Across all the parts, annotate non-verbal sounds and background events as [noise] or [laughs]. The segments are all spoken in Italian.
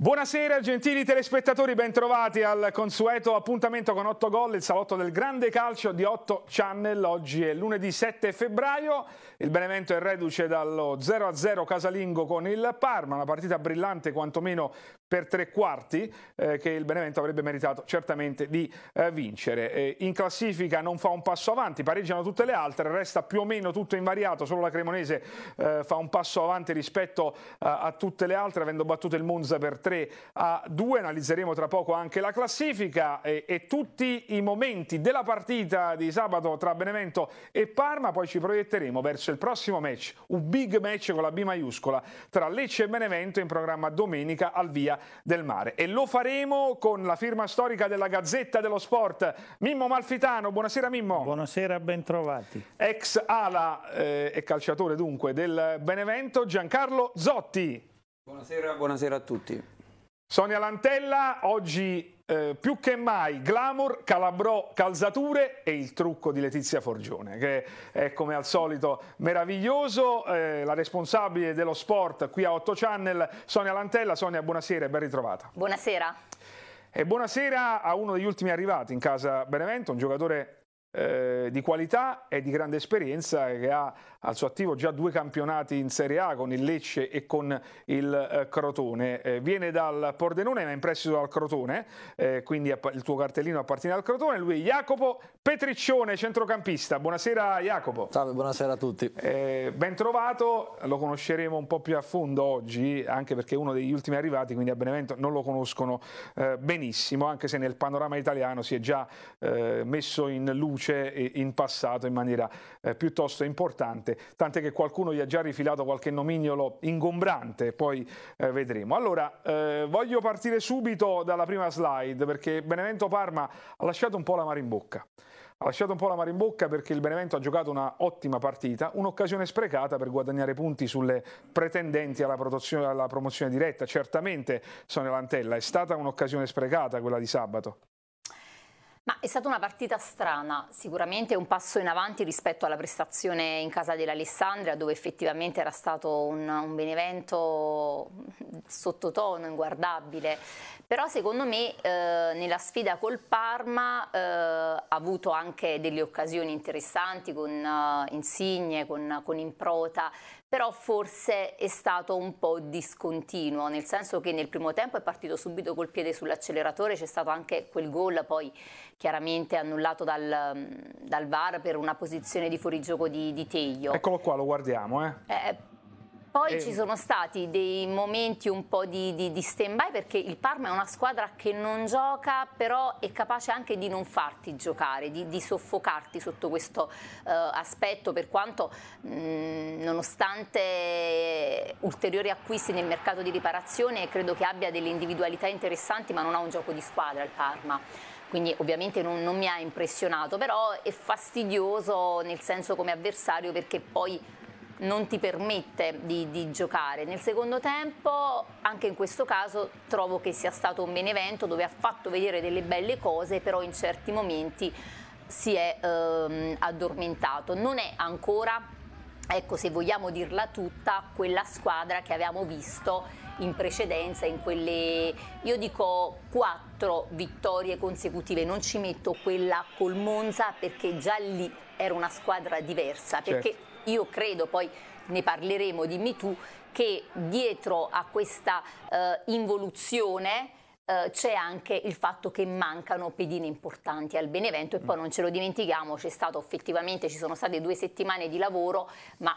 Buonasera gentili telespettatori, bentrovati al consueto appuntamento con 8 gol, il salotto del grande calcio di 8 channel. Oggi è lunedì 7 febbraio, il Benevento è reduce dallo 0-0 casalingo con il Parma, una partita brillante quantomeno per tre quarti eh, che il Benevento avrebbe meritato certamente di eh, vincere. Eh, in classifica non fa un passo avanti, pareggiano tutte le altre, resta più o meno tutto invariato, solo la Cremonese eh, fa un passo avanti rispetto eh, a tutte le altre avendo battuto il Monza per 3 a 2, analizzeremo tra poco anche la classifica e, tutti i momenti della partita di sabato tra Benevento e Parma, poi ci proietteremo verso il prossimo match, un big match con la B maiuscola tra Lecce e Benevento in programma domenica al via del mare. E lo faremo con la firma storica della Gazzetta dello Sport, Mimmo Malfitano. Buonasera Mimmo. Buonasera, bentrovati. Ex ala eh, e calciatore dunque del Benevento, Giancarlo Zotti. Buonasera, buonasera a tutti. Sonia Lantella, oggi eh, più che mai glamour, calabrò, calzature e il trucco di Letizia Forgione, che è come al solito meraviglioso, eh, la responsabile dello sport qui a 8 Channel, Sonia Lantella. Sonia, buonasera e ben ritrovata. Buonasera. E buonasera a uno degli ultimi arrivati in casa Benevento, un giocatore eh, di qualità e di grande esperienza che ha al suo attivo già due campionati in Serie A con il Lecce e con il eh, Crotone. Eh, viene dal Pordenone ma è in prestito dal Crotone, eh, quindi il tuo cartellino appartiene al Crotone. Lui è Jacopo Petriccione, centrocampista. Buonasera Jacopo. Salve, buonasera a tutti. Eh, ben trovato, lo conosceremo un po' più a fondo oggi, anche perché è uno degli ultimi arrivati, quindi a Benevento non lo conoscono eh, benissimo, anche se nel panorama italiano si è già eh, messo in luce in passato in maniera piuttosto importante importante, tant'è che qualcuno gli ha già rifilato qualche nomignolo ingombrante, poi eh, vedremo. Allora, eh, voglio partire subito dalla prima slide, perché Benevento Parma ha lasciato un po' la mare in bocca. Ha lasciato un po' la mare in bocca perché il Benevento ha giocato una ottima partita, un'occasione sprecata per guadagnare punti sulle pretendenti alla, alla promozione diretta. Certamente, Sonia Lantella, è stata un'occasione sprecata quella di sabato. Ma è stata una partita strana, sicuramente un passo in avanti rispetto alla prestazione in casa dell'Alessandria dove effettivamente era stato un, un Benevento sottotono, inguardabile, però secondo me eh, nella sfida col Parma eh, ha avuto anche delle occasioni interessanti con eh, Insigne, con, con Improta, però forse è stato un po' discontinuo, nel senso che nel primo tempo è partito subito col piede sull'acceleratore, c'è stato anche quel gol poi chiaramente annullato dal, dal VAR per una posizione di fuorigioco di, di Teglio. Eccolo qua, lo guardiamo. Eh. eh poi eh, ci sono stati dei momenti un po' di, di, di stand-by perché il Parma è una squadra che non gioca, però è capace anche di non farti giocare, di, di soffocarti sotto questo uh, aspetto, per quanto mh, mm, nonostante ulteriori acquisti nel mercato di riparazione credo che abbia delle individualità interessanti, ma non ha un gioco di squadra il Parma quindi ovviamente non, non, mi ha impressionato, però è fastidioso nel senso come avversario perché poi non ti permette di, di, giocare. Nel secondo tempo, anche in questo caso, trovo che sia stato un Benevento dove ha fatto vedere delle belle cose, però in certi momenti si è ehm, addormentato. Non è ancora, ecco, se vogliamo dirla tutta, quella squadra che avevamo visto in precedenza in quelle, io dico quattro vittorie consecutive, non ci metto quella col Monza perché già lì era una squadra diversa, perché certo io credo poi ne parleremo di MeToo, che dietro a questa eh, involuzione eh, c'è anche il fatto che mancano pedine importanti al Benevento e poi mm. non ce lo dimentichiamo, ci sono state due settimane di lavoro, ma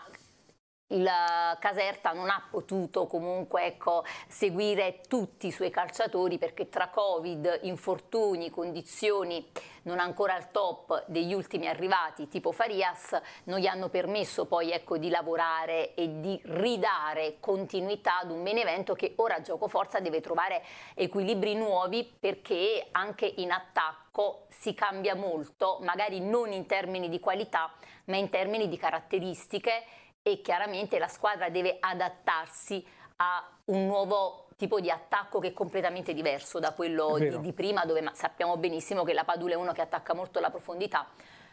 il eh, Caserta non ha potuto comunque ecco, seguire tutti i suoi calciatori perché tra Covid, infortuni, condizioni non ancora al top degli ultimi arrivati tipo Farias non gli hanno permesso poi ecco, di lavorare e di ridare continuità ad un Benevento che ora gioco forza deve trovare equilibri nuovi perché anche in attacco si cambia molto, magari non in termini di qualità ma in termini di caratteristiche e chiaramente la squadra deve adattarsi a un nuovo tipo di attacco che è completamente diverso da quello di, di, prima, dove sappiamo benissimo che la Padula è uno che attacca molto la profondità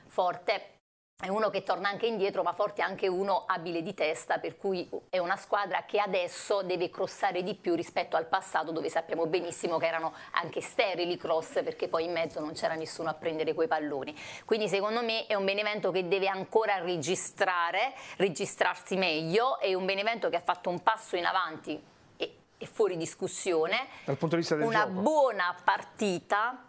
forte è uno che torna anche indietro, ma forte anche uno abile di testa, per cui è una squadra che adesso deve crossare di più rispetto al passato, dove sappiamo benissimo che erano anche sterili cross, perché poi in mezzo non c'era nessuno a prendere quei palloni. Quindi secondo me è un Benevento che deve ancora registrare, registrarsi meglio, è un Benevento che ha fatto un passo in avanti e, e fuori discussione. Dal punto di vista del una gioco. buona partita,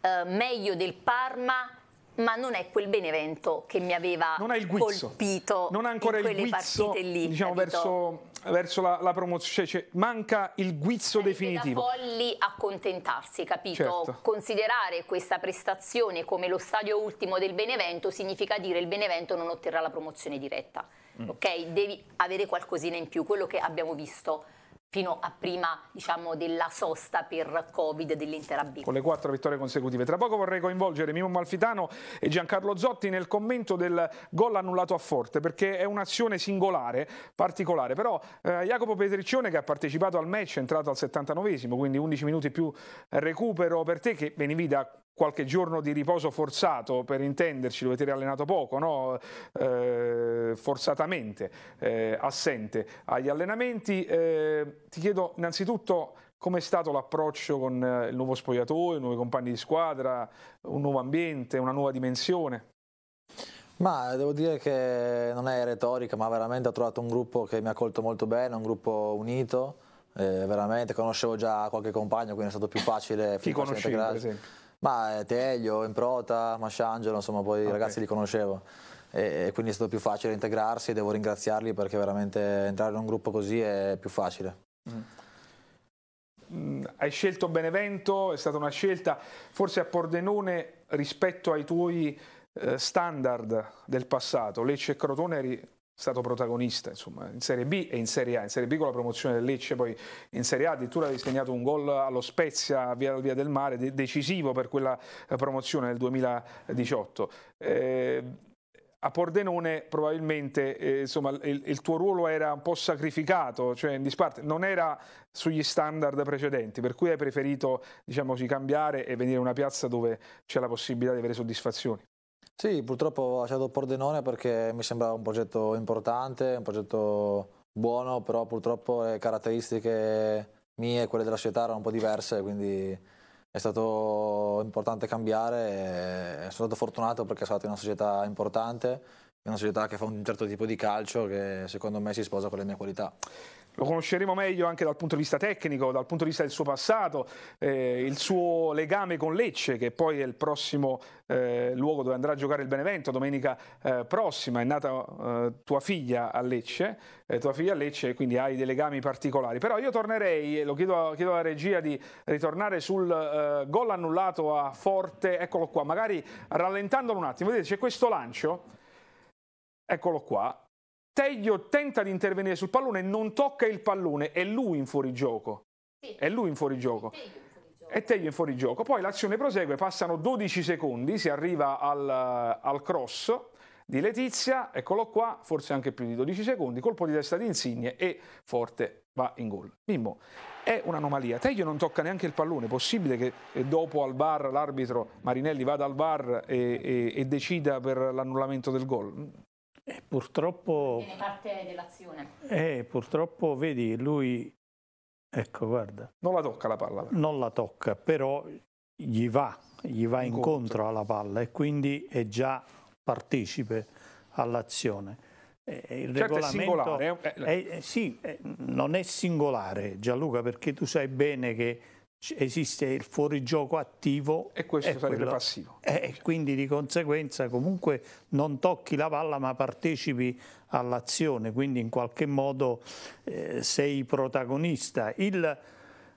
eh, meglio del Parma, ma non è quel Benevento che mi aveva non colpito non ha ancora in quelle il guizzo, partite lì. Diciamo verso, verso, la, la promozione, cioè, cioè, manca il guizzo Sarebbe definitivo. da folli accontentarsi, capito? Certo. Considerare questa prestazione come lo stadio ultimo del Benevento significa dire il Benevento non otterrà la promozione diretta. Mm. Ok? Devi avere qualcosina in più, quello che abbiamo visto fino a prima diciamo, della sosta per Covid dell'intera B. Con le quattro vittorie consecutive. Tra poco vorrei coinvolgere Mimo Malfitano e Giancarlo Zotti nel commento del gol annullato a Forte, perché è un'azione singolare, particolare. Però eh, Jacopo Petriccione che ha partecipato al match è entrato al 79esimo, quindi 11 minuti più recupero per te che venivi da qualche giorno di riposo forzato, per intenderci, dovete riallenato poco, no? eh, forzatamente eh, assente agli allenamenti. Eh, ti chiedo innanzitutto com'è stato l'approccio con eh, il nuovo spogliatoio, i nuovi compagni di squadra, un nuovo ambiente, una nuova dimensione? Ma devo dire che non è retorica, ma veramente ho trovato un gruppo che mi ha colto molto bene, un gruppo unito, eh, veramente conoscevo già qualche compagno, quindi è stato più facile. Ti conoscevi, per esempio? Ma eh, Teglio, Improta, Masciangelo, insomma poi okay. i ragazzi li conoscevo e, quindi è stato più facile integrarsi e devo ringraziarli perché veramente entrare in un gruppo così è più facile. Mm. Mm, hai scelto Benevento, è stata una scelta forse a Pordenone rispetto ai tuoi eh, standard del passato, Lecce e Crotone eri stato protagonista insomma, in Serie B e in Serie A, in Serie B con la promozione del Lecce, poi in Serie A addirittura avevi segnato un gol allo Spezia via, via del mare, de decisivo per quella eh, promozione nel 2018. Eh, a Pordenone probabilmente eh, insomma, il, il, tuo ruolo era un po' sacrificato, cioè in disparte, non era sugli standard precedenti, per cui hai preferito diciamo cambiare e venire in una piazza dove c'è la possibilità di avere soddisfazioni. Sì, purtroppo ho lasciato Pordenone perché mi sembrava un progetto importante, un progetto buono, però purtroppo le caratteristiche mie e quelle della società erano un po' diverse, quindi è stato importante cambiare e sono stato fortunato perché sono stato in una società importante, in una società che fa un certo tipo di calcio che secondo me si sposa con le mie qualità lo conosceremo meglio anche dal punto di vista tecnico, dal punto di vista del suo passato, eh, il suo legame con Lecce, che poi è il prossimo eh, luogo dove andrà a giocare il Benevento domenica eh, prossima. È nata eh, tua figlia a Lecce, eh, tua figlia a Lecce, quindi hai dei legami particolari. Però io tornerei, e lo chiedo, chiedo alla regia di ritornare sul eh, gol annullato a Forte, eccolo qua, magari rallentandolo un attimo. Vedete, c'è questo lancio, eccolo qua, Teglio tenta di intervenire sul pallone, non tocca il pallone, è lui in fuorigioco. Sì. È lui in fuorigioco. Sì, e Teglio in fuorigioco. Poi l'azione prosegue, passano 12 secondi, si arriva al, al, cross di Letizia, eccolo qua, forse anche più di 12 secondi, colpo di testa di Insigne e Forte va in gol. Mimmo, è un'anomalia. Teglio non tocca neanche il pallone, possibile che eh, dopo al bar l'arbitro Marinelli vada al bar e, e, e decida per l'annullamento del gol? E eh, purtroppo... Viene parte dell'azione. Eh, purtroppo, vedi, lui... Ecco, guarda. Non la tocca la palla. Non la tocca, però gli va, gli va incontro, incontro alla palla e quindi è già partecipe all'azione. Eh, eh, il certo regolamento è singolare. È, sì, non è singolare Gianluca perché tu sai bene che esiste il fuorigioco attivo e questo sarebbe quello. passivo. Eh, e quindi di conseguenza comunque non tocchi la palla ma partecipi all'azione, quindi in qualche modo eh, sei protagonista. Il,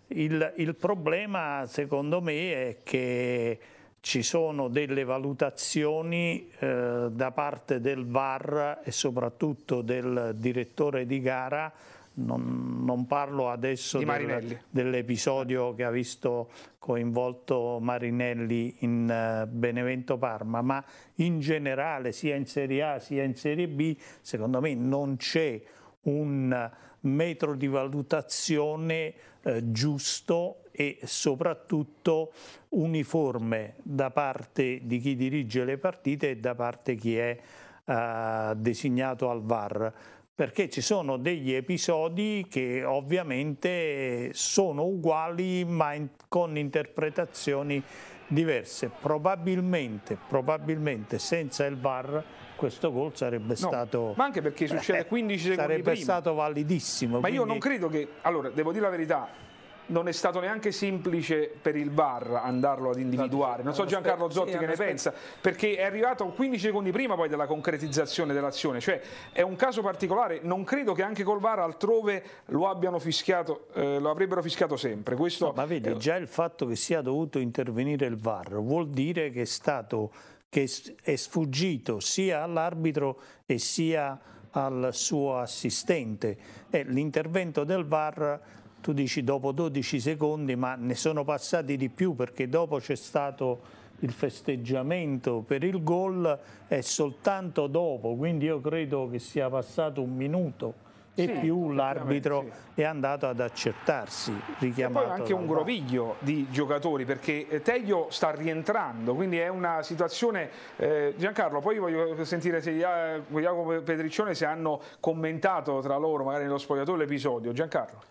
il, il problema secondo me è che ci sono delle valutazioni eh, da parte del VAR e soprattutto del direttore di gara non, non parlo adesso del, dell'episodio che ha visto coinvolto Marinelli in eh, Benevento Parma, ma in generale sia in Serie A sia in Serie B, secondo me non c'è un metro di valutazione eh, giusto e soprattutto uniforme da parte di chi dirige le partite e da parte di chi è eh, designato al VAR perché ci sono degli episodi che ovviamente sono uguali ma in, con interpretazioni diverse. Probabilmente, probabilmente senza il VAR questo gol sarebbe no, stato ma anche perché succede 15 [laughs] secondi sarebbe prima. stato validissimo ma quindi... io non credo che allora devo dire la verità non è stato neanche semplice per il VAR andarlo ad individuare. Non so Giancarlo Zotti sì, che ne pensa, perché è arrivato 15 secondi prima poi della concretizzazione dell'azione, cioè è un caso particolare, non credo che anche col VAR altrove lo abbiano fischiato, eh, lo avrebbero fischiato sempre. Questo no, ma vedi, già il fatto che sia dovuto intervenire il VAR vuol dire che è stato che è sfuggito sia all'arbitro e sia al suo assistente. l'intervento del VAR tu dici dopo 12 secondi, ma ne sono passati di più perché dopo c'è stato il festeggiamento per il gol e soltanto dopo, quindi io credo che sia passato un minuto e sì, più l'arbitro sì. è andato ad accertarsi richiamato. E poi anche un groviglio di giocatori perché eh, Teglio sta rientrando quindi è una situazione eh, Giancarlo poi voglio sentire se eh, Jacopo Petriccione se hanno commentato tra loro magari nello spogliatoio l'episodio Giancarlo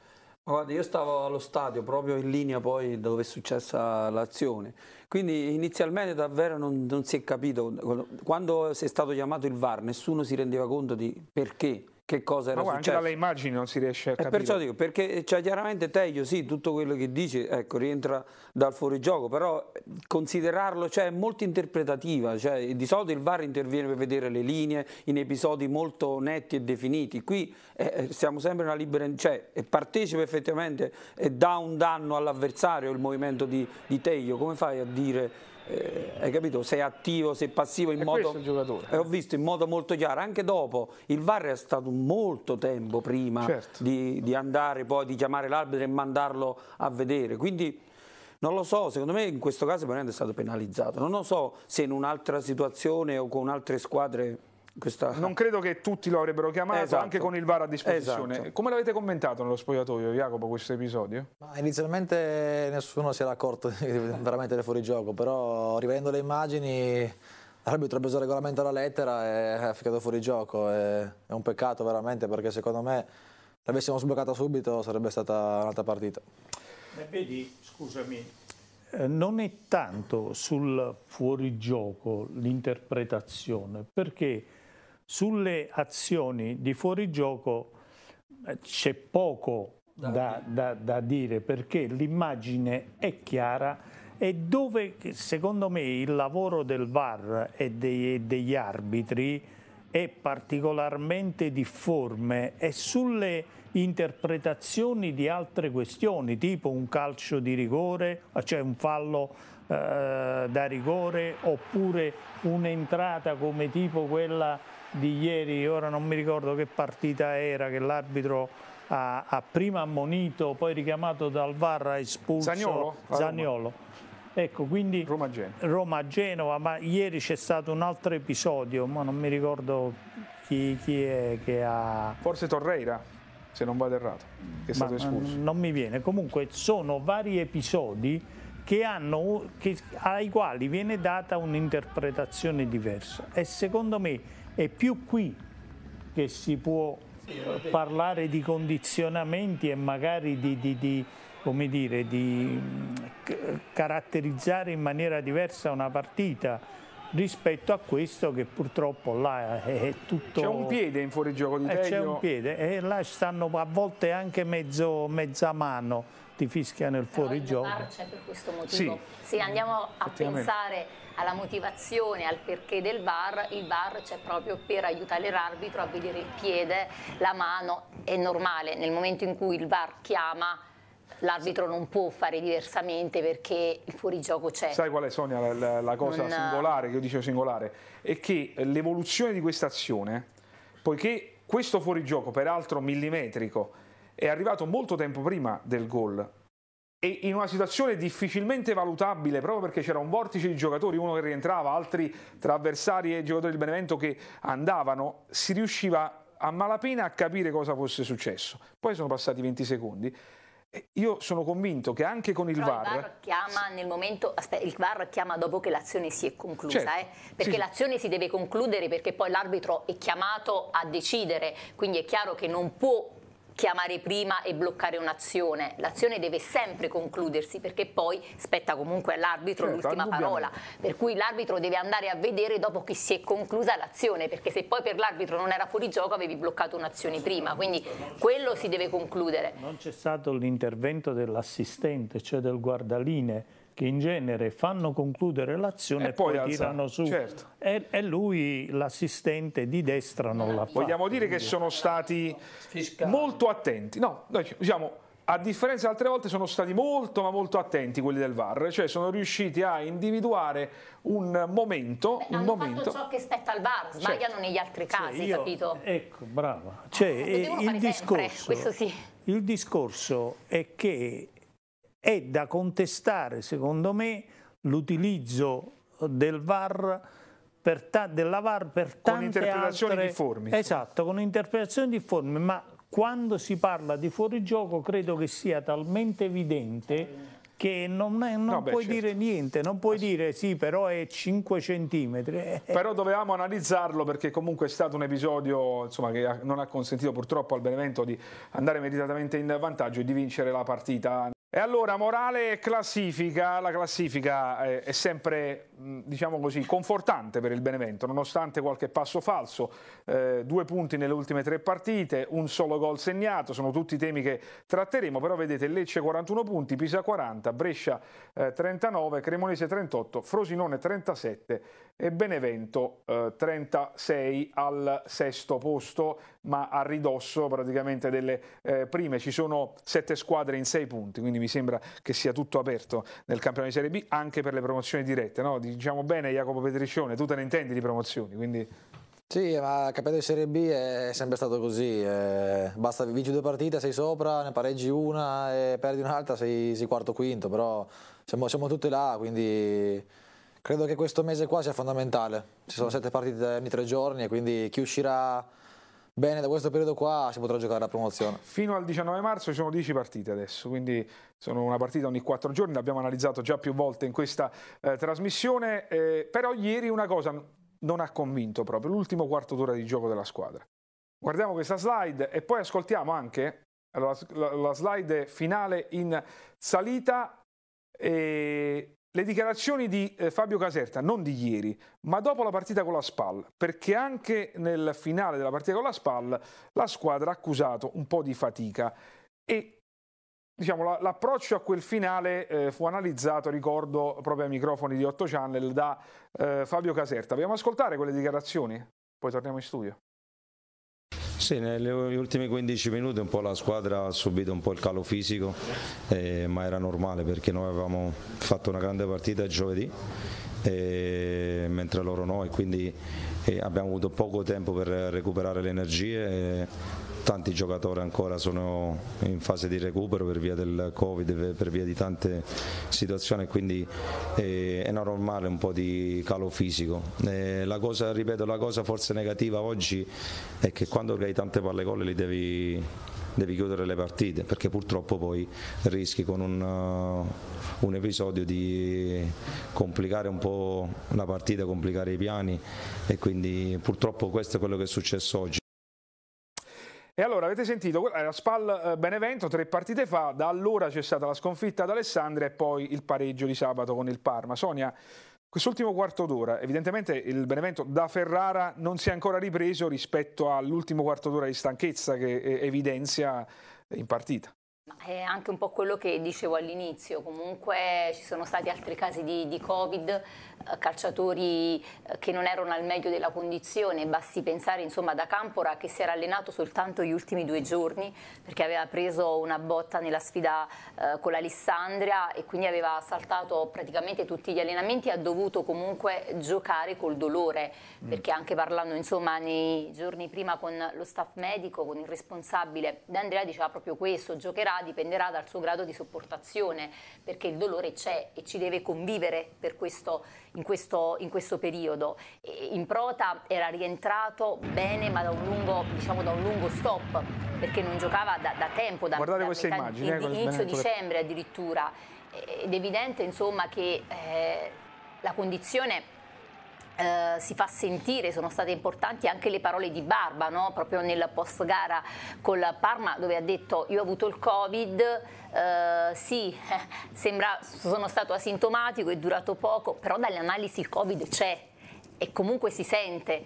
Guarda, io stavo allo stadio, proprio in linea poi dove è successa l'azione, quindi inizialmente davvero non, non, si è capito, quando si è stato chiamato il VAR nessuno si rendeva conto di perché che cosa era Ma guarda, successo. Anche dalle immagini non si riesce a e capire. Perciò dico, perché eh, cioè, chiaramente Teglio, sì, tutto quello che dici ecco, rientra dal fuorigioco, però eh, considerarlo cioè, è molto interpretativa, cioè, eh, di solito il VAR interviene per vedere le linee in episodi molto netti e definiti, qui eh, siamo sempre una libera, cioè partecipa effettivamente e dà un danno all'avversario il movimento di, di Teglio, come fai a dire eh, hai capito, sei attivo, sei passivo in è modo... Eh, ho visto in modo molto chiaro, anche dopo, il VAR è stato molto tempo prima certo. di, di andare poi, di chiamare l'arbitro e mandarlo a vedere, quindi... Non lo so, secondo me in questo caso Moreno è stato penalizzato. Non lo so se in un'altra situazione o con altre squadre questa... Non credo che tutti lo avrebbero chiamato, esatto. anche con il VAR a disposizione. Esatto. Come l'avete commentato nello spogliatoio, Jacopo, questo episodio? Ma inizialmente nessuno si era accorto [laughs] veramente del fuorigioco, però rivedendo le immagini l'arbitro ha preso il regolamento alla lettera e ha ficcato fuori gioco. È un peccato veramente perché secondo me l'avessimo sbloccata subito sarebbe stata un'altra partita. E vedi, scusami, eh, non è tanto sul fuorigioco l'interpretazione, perché sulle azioni di fuorigioco eh, c'è poco da, da, da dire perché l'immagine è chiara e dove secondo me il lavoro del VAR e dei, degli arbitri è particolarmente difforme è sulle interpretazioni di altre questioni, tipo un calcio di rigore, eh, cioè un fallo eh, da rigore, oppure un'entrata come tipo quella di ieri, ora non mi ricordo che partita era, che l'arbitro ha, ha prima ammonito, poi richiamato dal VAR ha espulso Zaniolo. Zaniolo. Ecco, quindi Roma-Genova, ma ieri c'è stato un altro episodio, ma non mi ricordo chi, chi è che ha... Forse Torreira, se non vado errato, che è ma, stato espulso. Non mi viene, comunque sono vari episodi che hanno, che, ai quali viene data un'interpretazione diversa e secondo me è più qui che si può parlare di condizionamenti e magari di, di, di come dire, di caratterizzare in maniera diversa una partita rispetto a questo che purtroppo là è tutto... C'è un piede in fuorigioco di eh, C'è un piede e là stanno a volte anche mezzo, mezza mano ti fischiano il fuorigioco. Però il VAR c'è per questo motivo. Sì, sì andiamo a pensare alla motivazione, al perché del VAR, il VAR c'è proprio per aiutare l'arbitro a vedere il piede, la mano, è normale, nel momento in cui il VAR chiama l'arbitro non può fare diversamente perché il fuorigioco c'è. Sai qual è Sonia la, la, la cosa non... singolare, che io dicevo singolare, è che l'evoluzione di questa azione, poiché questo fuorigioco peraltro millimetrico è arrivato molto tempo prima del gol, e in una situazione difficilmente valutabile proprio perché c'era un vortice di giocatori, uno che rientrava, altri tra avversari e giocatori del Benevento che andavano, si riusciva a malapena a capire cosa fosse successo. Poi sono passati 20 secondi. Io sono convinto che anche con il VAR... Il VAR, chiama nel momento, aspetta, il VAR chiama dopo che l'azione si è conclusa, certo, eh? perché sì. l'azione si deve concludere perché poi l'arbitro è chiamato a decidere, quindi è chiaro che non può chiamare prima e bloccare un'azione, l'azione deve sempre concludersi perché poi spetta comunque all'arbitro certo, l'ultima parola, per cui l'arbitro deve andare a vedere dopo che si è conclusa l'azione, perché se poi per l'arbitro non era fuori gioco avevi bloccato un'azione prima, quindi quello si deve concludere. Non c'è stato l'intervento dell'assistente, cioè del guardaline che in genere fanno concludere l'azione e, poi, poi tirano su. Certo. E, e, lui, l'assistente di destra, non l'ha fatto. Vogliamo dire che sono stati Fiscali. molto attenti. No, noi diciamo... A differenza di altre volte sono stati molto ma molto attenti quelli del VAR, cioè sono riusciti a individuare un momento, Beh, un momento. ciò che spetta al VAR, certo. sbagliano certo. negli altri casi, cioè, io, capito? Ecco, brava. Cioè, eh, il, discorso, sì. il discorso è che è da contestare, secondo me, l'utilizzo del VAR per della VAR per tante Con interpretazioni altre... difformi. Esatto, con interpretazioni difformi, ma quando si parla di fuorigioco credo che sia talmente evidente che non, è, non no, beh, puoi certo. dire niente, non puoi dire sì però è 5 centimetri. Eh. Però dovevamo analizzarlo perché comunque è stato un episodio insomma, che non ha consentito purtroppo al Benevento di andare meritatamente in vantaggio e di vincere la partita. E allora, morale e classifica, la classifica eh, è sempre, mm, diciamo così, confortante per il Benevento, nonostante qualche passo falso, eh, due punti nelle ultime tre partite, un solo gol segnato, sono tutti temi che tratteremo, però vedete Lecce 41 punti, Pisa 40, Brescia eh, 39, Cremonese 38, Frosinone 37 e Benevento eh, 36 al sesto posto, ma a ridosso praticamente delle eh, prime. Ci sono sette squadre in sei punti, quindi mi sembra che sia tutto aperto nel campionato di Serie B, anche per le promozioni dirette. No? Diciamo bene Jacopo Petriccione, tu te ne intendi di promozioni, quindi... Sì, ma campionato di Serie B è sempre stato così, eh, basta vinci due partite, sei sopra, ne pareggi una e perdi un'altra, sei, sei quarto quinto, però siamo, siamo tutti là, quindi Credo che questo mese qua sia fondamentale. Ci sono sette partite ogni tre giorni e quindi chi uscirà bene da questo periodo qua si potrà giocare la promozione. Fino al 19 marzo ci sono dieci partite adesso, quindi sono una partita ogni quattro giorni, l'abbiamo analizzato già più volte in questa eh, trasmissione, eh, però ieri una cosa non ha convinto proprio, l'ultimo quarto d'ora di gioco della squadra. Guardiamo questa slide e poi ascoltiamo anche allora, la, la slide finale in salita e le dichiarazioni di eh, Fabio Caserta, non di ieri, ma dopo la partita con la SPAL, perché anche nel finale della partita con la SPAL la squadra ha accusato un po' di fatica e diciamo, l'approccio a quel finale eh, fu analizzato, ricordo, proprio ai microfoni di 8 Channel da eh, Fabio Caserta. Vogliamo ascoltare quelle dichiarazioni? Poi torniamo in studio. Sì, negli ultimi 15 minuti un po' la squadra ha subito un po' il calo fisico, eh, ma era normale perché noi avevamo fatto una grande partita giovedì e, eh, mentre loro no e quindi e eh, abbiamo avuto poco tempo per recuperare le energie eh, tanti giocatori ancora sono in fase di recupero per via del Covid, per via di tante situazioni, quindi eh, è normale un po' di calo fisico. Eh, la cosa, ripeto, la cosa forse negativa oggi è che quando hai tante palle gol li devi devi chiudere le partite perché purtroppo poi rischi con un, uh, un, episodio di complicare un po' la partita, complicare i piani e quindi purtroppo questo è quello che è successo oggi. E allora avete sentito, era Spal eh, Benevento tre partite fa, da allora c'è stata la sconfitta ad Alessandria e poi il pareggio di sabato con il Parma. Sonia, quest'ultimo quarto d'ora, evidentemente il Benevento da Ferrara non si è ancora ripreso rispetto all'ultimo quarto d'ora di stanchezza che eh, evidenzia in partita. È anche un po' quello che dicevo all'inizio, comunque ci sono stati altri casi di, di, Covid, eh, calciatori eh, che non erano al meglio della condizione, basti pensare insomma da Campora che si era allenato soltanto gli ultimi due giorni perché aveva preso una botta nella sfida eh, con l'Alessandria e quindi aveva saltato praticamente tutti gli allenamenti e ha dovuto comunque giocare col dolore mm. perché anche parlando insomma nei giorni prima con lo staff medico, con il responsabile, D'Andrea diceva proprio questo, giocherà dipenderà dal suo grado di sopportazione, perché il dolore c'è e ci deve convivere questo, in, questo, in, questo, periodo. E in prota era rientrato bene, ma da un lungo, diciamo, da un lungo stop, perché non giocava da, da tempo, da, Guardate da metà, immagini, eh, inizio dicembre addirittura. Ed è evidente insomma, che eh, la condizione eh, si fa sentire, sono state importanti anche le parole di Barba, no? proprio nella post gara con la Parma dove ha detto io ho avuto il Covid, uh, sì, [laughs] sembra, sono stato asintomatico, è durato poco, però dalle analisi il Covid c'è e comunque si sente,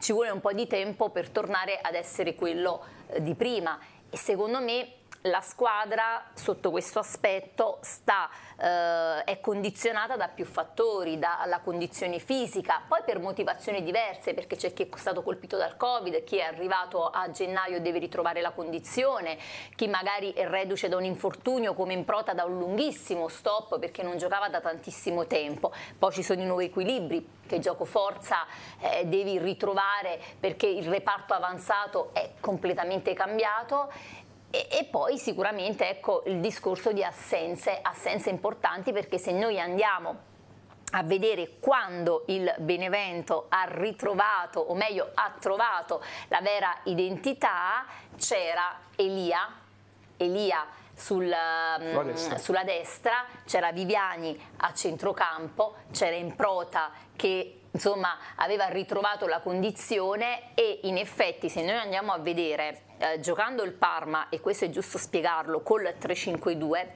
ci vuole un po' di tempo per tornare ad essere quello eh, di prima e secondo me la squadra sotto questo aspetto sta, eh, è condizionata da più fattori, dalla condizione fisica, poi per motivazioni diverse, perché c'è chi è stato colpito dal Covid, chi è arrivato a gennaio deve ritrovare la condizione, chi magari è reduce da un infortunio come in improta da un lunghissimo stop perché non giocava da tantissimo tempo. Poi ci sono i nuovi equilibri che gioco forza eh, devi ritrovare perché il reparto avanzato è completamente cambiato e, e, poi sicuramente ecco il discorso di assenze, assenze importanti perché se noi andiamo a vedere quando il Benevento ha ritrovato, o meglio ha trovato la vera identità, c'era Elia, Elia sul, mm, destra. sulla destra, c'era Viviani a centrocampo, c'era Improta che insomma aveva ritrovato la condizione e in effetti se noi andiamo a vedere eh, giocando il Parma, e questo è giusto spiegarlo, col 3-5-2,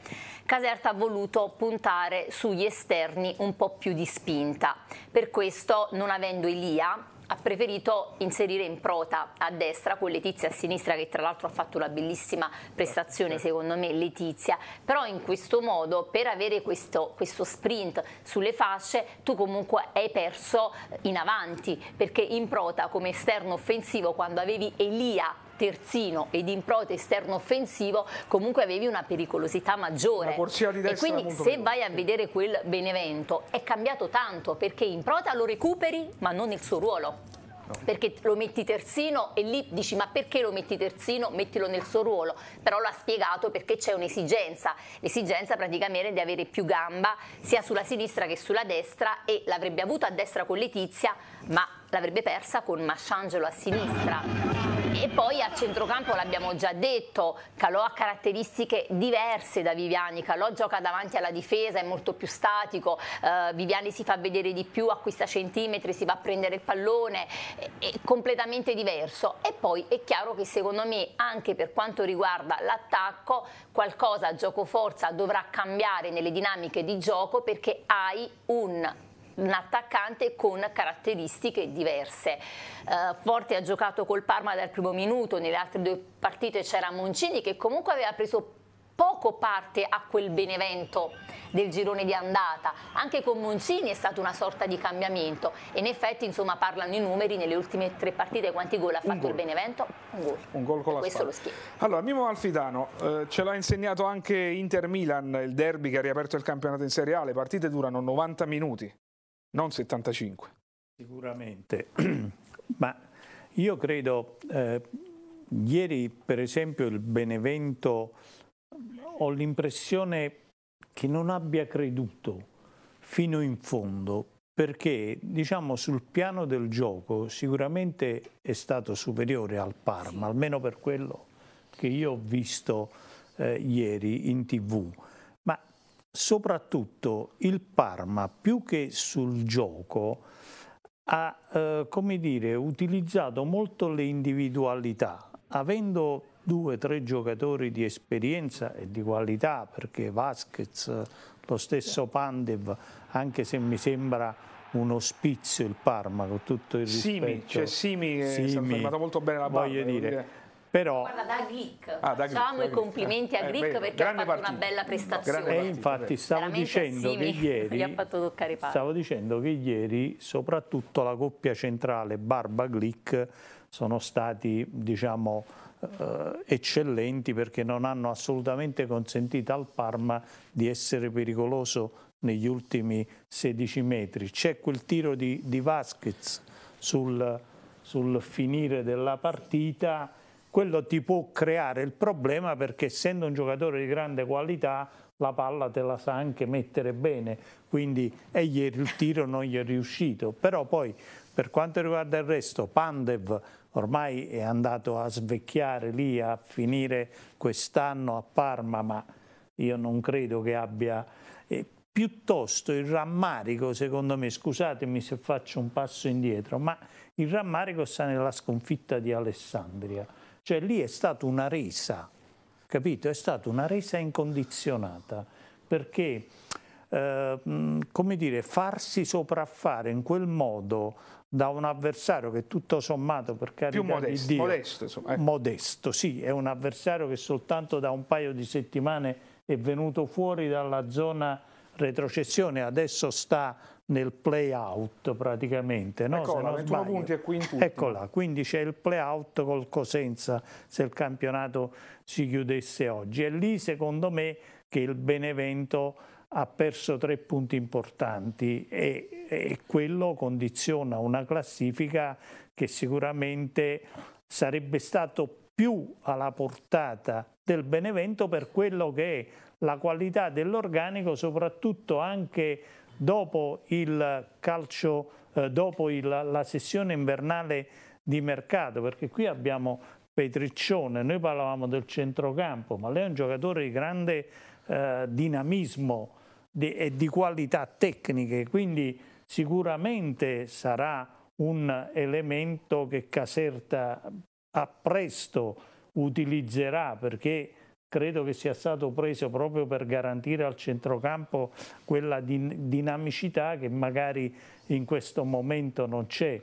Caserta ha voluto puntare sugli esterni un po' più di spinta. Per questo, non avendo Elia, ha preferito inserire in prota a destra con Letizia a sinistra che tra l'altro ha fatto una bellissima prestazione secondo me Letizia però in questo modo per avere questo, questo sprint sulle fasce tu comunque hai perso in avanti perché in prota come esterno offensivo quando avevi Elia terzino e di impronte esterno offensivo comunque avevi una pericolosità maggiore e quindi se veloce. vai a vedere quel Benevento è cambiato tanto perché in prota lo recuperi ma non il suo ruolo No. perché lo metti terzino e lì dici ma perché lo metti terzino? Mettilo nel suo ruolo, però l'ha spiegato perché c'è un'esigenza, l'esigenza praticamente di avere più gamba sia sulla sinistra che sulla destra e l'avrebbe avuto a destra con Letizia ma l'avrebbe persa con Masciangelo a sinistra. E poi a centrocampo l'abbiamo già detto, Calò ha caratteristiche diverse da Viviani, Calò gioca davanti alla difesa, è molto più statico, eh, Viviani si fa vedere di più, acquista centimetri, si va a prendere il pallone, è, è completamente diverso. E poi è chiaro che secondo me anche per quanto riguarda l'attacco qualcosa a gioco forza dovrà cambiare nelle dinamiche di gioco perché hai un un attaccante con caratteristiche diverse. Eh, Forti ha giocato col Parma dal primo minuto, nelle altre due partite c'era Moncini che comunque aveva preso poco parte a quel Benevento del girone di andata. Anche con Moncini è stato una sorta di cambiamento e in effetti insomma parlano i numeri nelle ultime tre partite quanti gol ha fatto gol. il Benevento? Un gol. Un gol con la questo spalla. lo schiena. Allora, Mimo Alfidano, eh, ce l'ha insegnato anche Inter Milan, il derby che ha riaperto il campionato in Serie A, le partite durano 90 minuti non 75. Sicuramente, [clears throat] ma io credo, eh, ieri per esempio il Benevento ho l'impressione che non abbia creduto fino in fondo perché diciamo sul piano del gioco sicuramente è stato superiore al Parma, almeno per quello che io ho visto eh, ieri in tv soprattutto il Parma, più che sul gioco, ha eh, come dire, utilizzato molto le individualità, avendo due o tre giocatori di esperienza e di qualità, perché Vasquez, lo stesso Pandev, anche se mi sembra un ospizio il Parma, con tutto il rispetto. Simi, cioè Simi, eh, Simi è fermato molto bene la balla. Voglio dire, dire però... Guarda, da Glick, ah, da facciamo Glick, i complimenti a Glick eh, perché ha fatto partita. una bella prestazione. E eh, infatti stavo dicendo, assimi, ieri, stavo dicendo che ieri soprattutto la coppia centrale Barba-Glick sono stati, diciamo, eh, eccellenti perché non hanno assolutamente consentito al Parma di essere pericoloso negli ultimi 16 metri. C'è quel tiro di, di Vasquez sul, sul finire della partita quello ti può creare il problema perché essendo un giocatore di grande qualità la palla te la sa anche mettere bene, quindi e ieri il tiro non gli è riuscito, però poi per quanto riguarda il resto Pandev ormai è andato a svecchiare lì a finire quest'anno a Parma, ma io non credo che abbia eh, piuttosto il rammarico, secondo me, scusatemi se faccio un passo indietro, ma il rammarico sta nella sconfitta di Alessandria cioè lì è stata una resa, capito? È stata una resa incondizionata, perché, eh, come dire, farsi sopraffare in quel modo da un avversario che tutto sommato per carità più modesto, di Dio, modesto, insomma, eh. modesto, sì, è un avversario che soltanto da un paio di settimane è venuto fuori dalla zona retrocessione, adesso sta nel play out praticamente. No? Eccola, 21 punti e qui Eccola, quindi c'è il play out col Cosenza se il campionato si chiudesse oggi. È lì secondo me che il Benevento ha perso tre punti importanti e, e quello condiziona una classifica che sicuramente sarebbe stato più alla portata del Benevento per quello che è la qualità dell'organico, soprattutto anche dopo il calcio, eh, dopo il, la sessione invernale di mercato, perché qui abbiamo Petriccione, noi parlavamo del centrocampo, ma lei è un giocatore di grande eh, dinamismo di, e di qualità tecniche, quindi sicuramente sarà un elemento che Caserta a presto utilizzerà perché credo che sia stato preso proprio per garantire al centrocampo quella din dinamicità che magari in questo momento non c'è.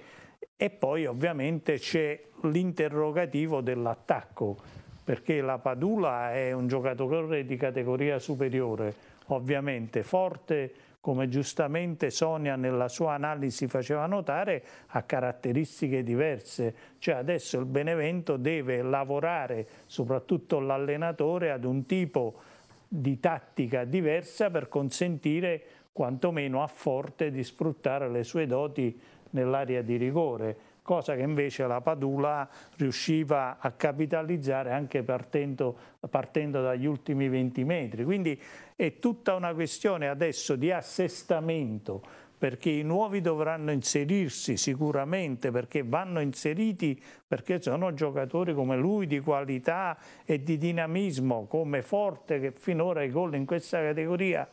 E poi ovviamente c'è l'interrogativo dell'attacco, perché la Padula è un giocatore di categoria superiore, ovviamente forte, come giustamente Sonia nella sua analisi faceva notare, ha caratteristiche diverse. Cioè adesso il Benevento deve lavorare, soprattutto l'allenatore, ad un tipo di tattica diversa per consentire quantomeno a Forte di sfruttare le sue doti nell'area di rigore cosa che invece la Padula riusciva a capitalizzare anche partendo, partendo dagli ultimi 20 metri. Quindi è tutta una questione adesso di assestamento perché i nuovi dovranno inserirsi sicuramente, perché vanno inseriti, perché sono giocatori come lui di qualità e di dinamismo, come Forte che finora i gol in questa categoria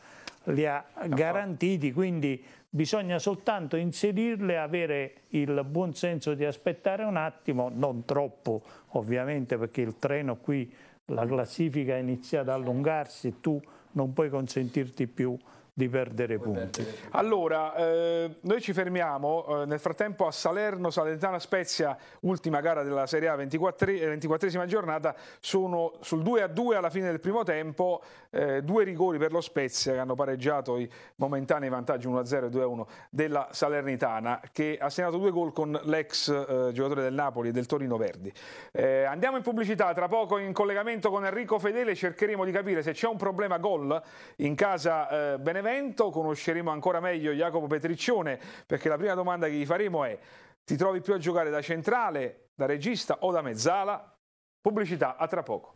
li ha garantiti, quindi bisogna soltanto inserirle, avere il buon senso di aspettare un attimo, non troppo ovviamente perché il treno qui, la classifica inizia ad allungarsi, tu non puoi consentirti più di perdere punti. Allora, eh, noi ci fermiamo, eh, nel frattempo a Salerno, Salentana Spezia, ultima gara della Serie A, 24, eh, esima giornata, sono sul 2 a 2 alla fine del primo tempo, eh, due rigori per lo Spezia che hanno pareggiato i momentanei vantaggi 1 a 0 e 2 a 1 della Salernitana che ha segnato due gol con l'ex eh, giocatore del Napoli e del Torino Verdi. Eh, andiamo in pubblicità, tra poco in collegamento con Enrico Fedele cercheremo di capire se c'è un problema gol in casa Benevento Benevento, conosceremo ancora meglio Jacopo Petriccione, perché la prima domanda che gli faremo è ti trovi più a giocare da centrale, da regista o da mezzala? Pubblicità a tra poco.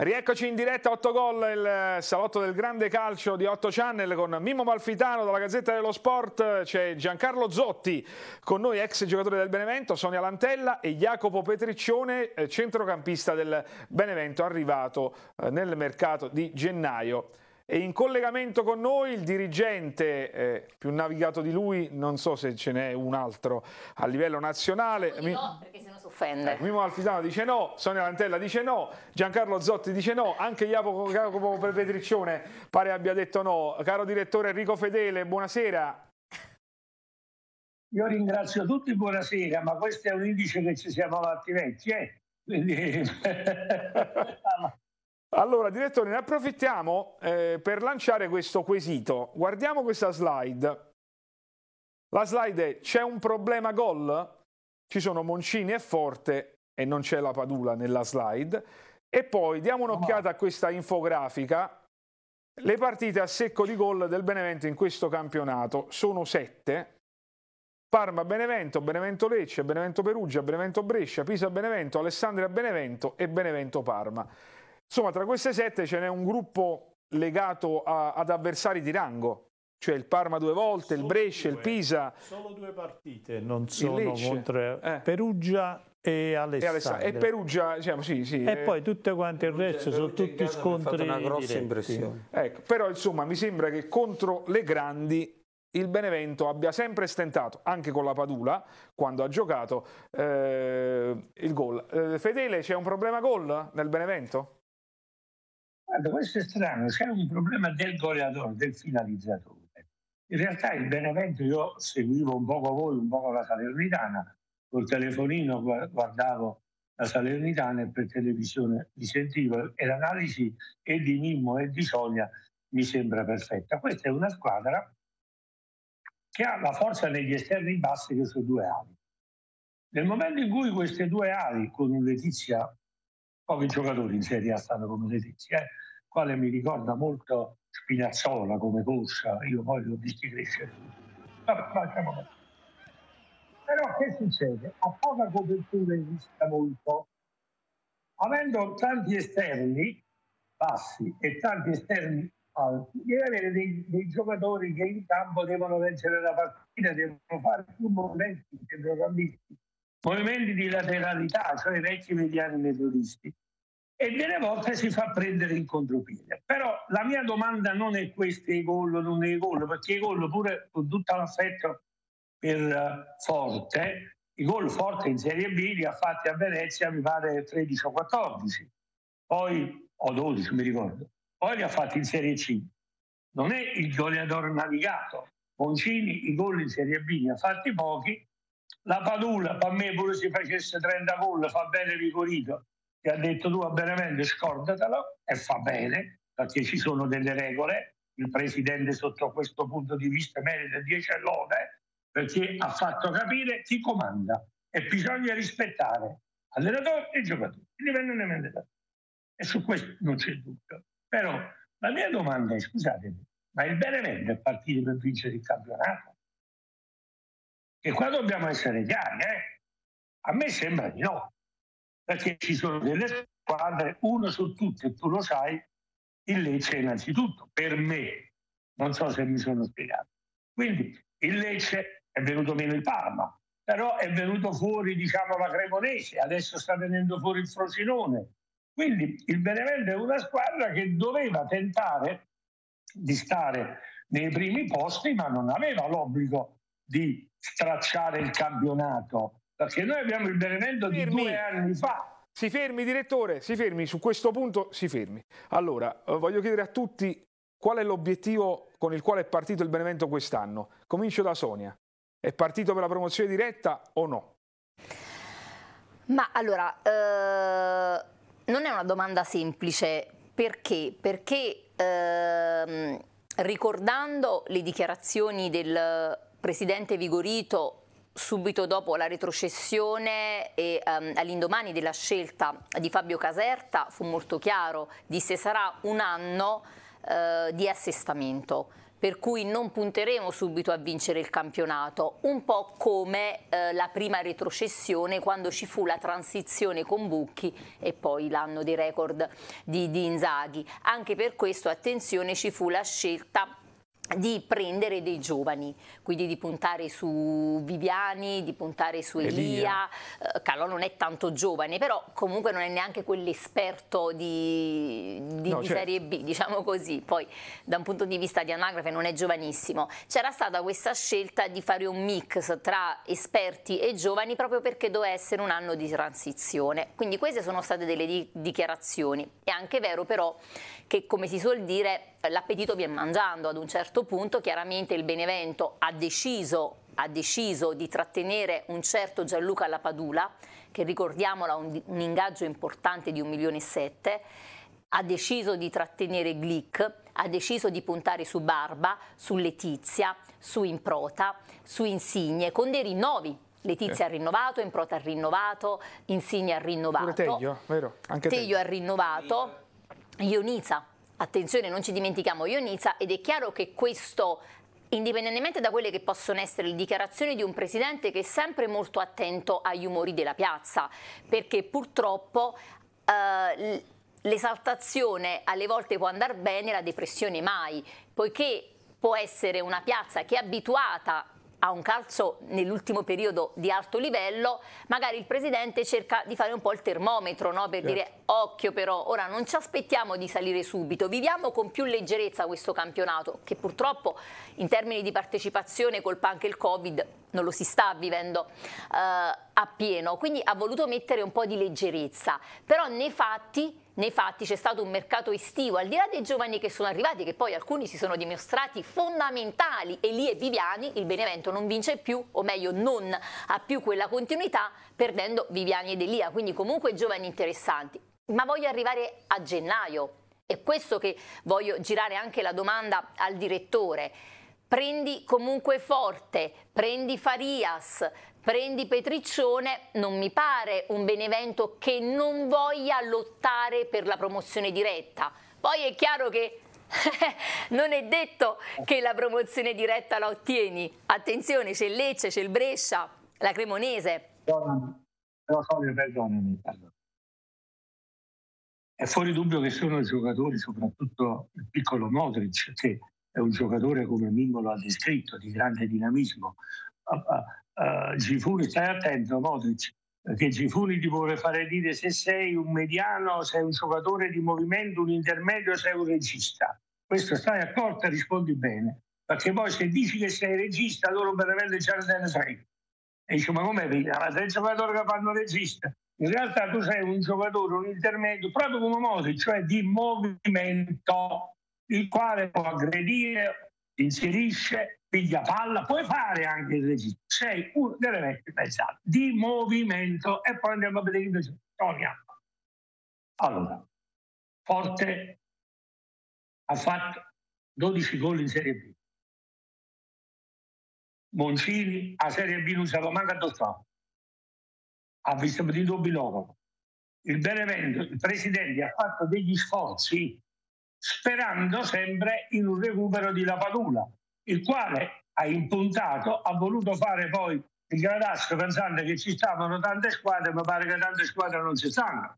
Rieccoci in diretta 8 gol, il salotto del grande calcio di 8 Channel con Mimmo Malfitano dalla Gazzetta dello Sport, c'è Giancarlo Zotti con noi, ex giocatore del Benevento, Sonia Lantella e Jacopo Petriccione, eh, centrocampista del Benevento, arrivato eh, nel mercato di gennaio. E in collegamento con noi il dirigente eh, più navigato di lui, non so se ce n'è un altro a livello nazionale. Mi... No, perché se no si offende. Eh, ecco, Mimo Alfitano dice no, Sonia Lantella dice no, Giancarlo Zotti dice no, anche Jacopo, Jacopo Petriccione pare abbia detto no. Caro direttore Enrico Fedele, buonasera. Io ringrazio tutti, buonasera, ma questo è un indice che ci siamo avanti vecchi, eh? Quindi... [laughs] [laughs] [laughs] Allora, direttore, ne approfittiamo eh, per lanciare questo quesito. Guardiamo questa slide. La slide è c'è un problema gol? Ci sono Moncini e Forte e non c'è la Padula nella slide. E poi diamo un'occhiata a questa infografica. Le partite a secco di gol del Benevento in questo campionato sono sette. Parma Benevento, Benevento Lecce, Benevento Perugia, Benevento Brescia, Pisa Benevento, Alessandria Benevento e Benevento Parma. Insomma, tra queste sette ce n'è un gruppo legato a, ad avversari di rango, cioè il Parma due volte, solo il Brescia, due, il Pisa. Solo due partite, non sono contro eh. Perugia e Alessandria. E, Perugia, diciamo, sì, sì. E eh. poi tutte quante il resto Perugia, sono Perugia tutti scontri. una grossa diretti. impressione. Ecco, però insomma mi sembra che contro le grandi il Benevento abbia sempre stentato, anche con la Padula, quando ha giocato, eh, il gol. Eh, Fedele, c'è un problema gol nel Benevento? Guarda, questo è strano, c'è un problema del goleador, del finalizzatore. In realtà il Benevento, io seguivo un poco voi, un poco la Salernitana, col telefonino guardavo la Salernitana e per televisione li sentivo e l'analisi e di Mimmo e di Soglia mi sembra perfetta. Questa è una squadra che ha la forza negli esterni bassi che sono due ali. Nel momento in cui queste due ali, con un Letizia pochi giocatori in Serie A stanno come Senesi, eh? quale mi ricorda molto Spinazzola come corsa, io poi l'ho visti crescere. Vabbè, Però che succede? A poca copertura in vista molto, avendo tanti esterni bassi e tanti esterni alti, devi avere dei, dei, giocatori che in campo devono vincere la partita, devono fare più movimenti centrocampisti movimenti di lateralità, cioè i vecchi mediani metodisti, e delle volte si fa prendere in contropiede. Però la mia domanda non è questa, i gol o non è i gol, perché i gol pure con tutto l'affetto per eh, Forte, i gol Forte in Serie B li ha fatti a Venezia mi pare 13 o 14, poi, o 12 mi ricordo, poi li ha fatti in Serie C. Non è il goleador navigato. Boncini i gol in Serie B ne ha fatti pochi, la Padula, per me pure se facesse 30 gol, fa bene Vigorito, che ha detto tu a Benevento scordatelo, e fa bene, perché ci sono delle regole, il Presidente sotto questo punto di vista merita 10 lode, perché ha fatto capire chi comanda e bisogna rispettare allenatore e giocatori, indipendentemente E su questo non c'è dubbio. Però la mia domanda è, scusatemi, ma il Benevento è partito per vincere il campionato? E qua dobbiamo essere chiari, eh? A me sembra di no, perché ci sono delle squadre, una su tutte, tu lo sai, il Lecce innanzitutto, per me. Non so se mi sono spiegato. Quindi il Lecce è venuto meno il Parma, però è venuto fuori diciamo, la Cremonese, adesso sta venendo fuori il Frosinone. Quindi il Benevento è una squadra che doveva tentare di stare nei primi posti, ma non aveva l'obbligo di stracciare il campionato, perché noi abbiamo il Benevento di due anni fa. Si fermi direttore, si fermi, su questo punto si fermi. Allora, eh, voglio chiedere a tutti qual è l'obiettivo con il quale è partito il Benevento quest'anno. Comincio da Sonia. È partito per la promozione diretta o no? Ma allora, eh, non è una domanda semplice. Perché? Perché eh, ricordando le dichiarazioni del presidente Vigorito subito dopo la retrocessione e um, all'indomani della scelta di Fabio Caserta fu molto chiaro, disse sarà un anno uh, di assestamento per cui non punteremo subito a vincere il campionato, un po' come eh, la prima retrocessione quando ci fu la transizione con Bucchi e poi l'anno dei record di, di Inzaghi. Anche per questo, attenzione, ci fu la scelta di prendere dei giovani, quindi di puntare su Viviani, di puntare su Elia. Elia. Eh, Calò non è tanto giovane, però comunque non è neanche quell'esperto di, di, no, di certo. Serie B, diciamo così. Poi da un punto di vista di anagrafe non è giovanissimo. C'era stata questa scelta di fare un mix tra esperti e giovani proprio perché doveva essere un anno di transizione. Quindi queste sono state delle dichiarazioni. È anche vero però che come si suol dire l'appetito viene mangiando ad un certo punto, chiaramente il Benevento ha deciso ha deciso di trattenere un certo Gianluca Padula, che ricordiamolo ha un, un, ingaggio importante di 1 milione e 7, ha deciso di trattenere Glick, ha deciso di puntare su Barba, su Letizia, su Improta, su Insigne, con dei rinnovi Letizia ha eh. rinnovato, Improta ha rinnovato, Insigne ha rinnovato. Pure Teglio, vero? Anche Teglio, Teglio ha rinnovato. Ionica, attenzione non ci dimentichiamo Ionica ed è chiaro che questo indipendentemente da quelle che possono essere le dichiarazioni di un presidente che è sempre molto attento agli umori della piazza, perché purtroppo eh, l'esaltazione alle volte può andare bene, la depressione mai, poiché può essere una piazza che è abituata a un calcio nell'ultimo periodo di alto livello, magari il presidente cerca di fare un po' il termometro no? per certo. dire occhio però, ora non ci aspettiamo di salire subito, viviamo con più leggerezza questo campionato che purtroppo in termini di partecipazione colpa anche il Covid non lo si sta vivendo uh, eh, a quindi ha voluto mettere un po' di leggerezza, però nei fatti nei fatti c'è stato un mercato estivo, al di là dei giovani che sono arrivati, che poi alcuni si sono dimostrati fondamentali e lì e Viviani, il Benevento non vince più, o meglio non ha più quella continuità, perdendo Viviani ed Elia, quindi comunque giovani interessanti. Ma voglio arrivare a gennaio, è questo che voglio girare anche la domanda al direttore prendi comunque Forte, prendi Farias, prendi Petriccione, non mi pare un Benevento che non voglia lottare per la promozione diretta. Poi è chiaro che [laughs] non è detto che la promozione diretta la ottieni. Attenzione, c'è il Lecce, c'è il Brescia, la Cremonese. Perdonami, però Fabio, perdonami. È fuori dubbio che sono i giocatori, soprattutto il piccolo Modric, che è un giocatore come Mingo lo ha descritto, di grande dinamismo. Uh, uh, Gifuni, stai attento Modic, che Gifuni ti vuole fare dire se sei un mediano, sei un giocatore di movimento, un intermedio, sei un regista. Questo stai accorto e rispondi bene. Perché poi se dici che sei regista, loro veramente già te ne sei. E dici, ma come sei il giocatore che fanno regista? In realtà tu sei un giocatore, un intermedio, proprio come Modic, cioè di movimento il quale può aggredire, inserisce, piglia palla, puoi fare anche il regista, sei uno delle vecchie pensate di movimento e poi andiamo a vedere invece Tony Allora, Forte ha fatto 12 gol in Serie B. Moncini a Serie B non se lo manca addossato. Ha visto di Bilova. Il Benevento, il presidente, ha fatto degli sforzi sperando sempre in un recupero di Lapadula, il quale ha impuntato, ha voluto fare poi il gradasco pensando che ci stavano tante squadre, ma pare che tante squadre non ci stanno.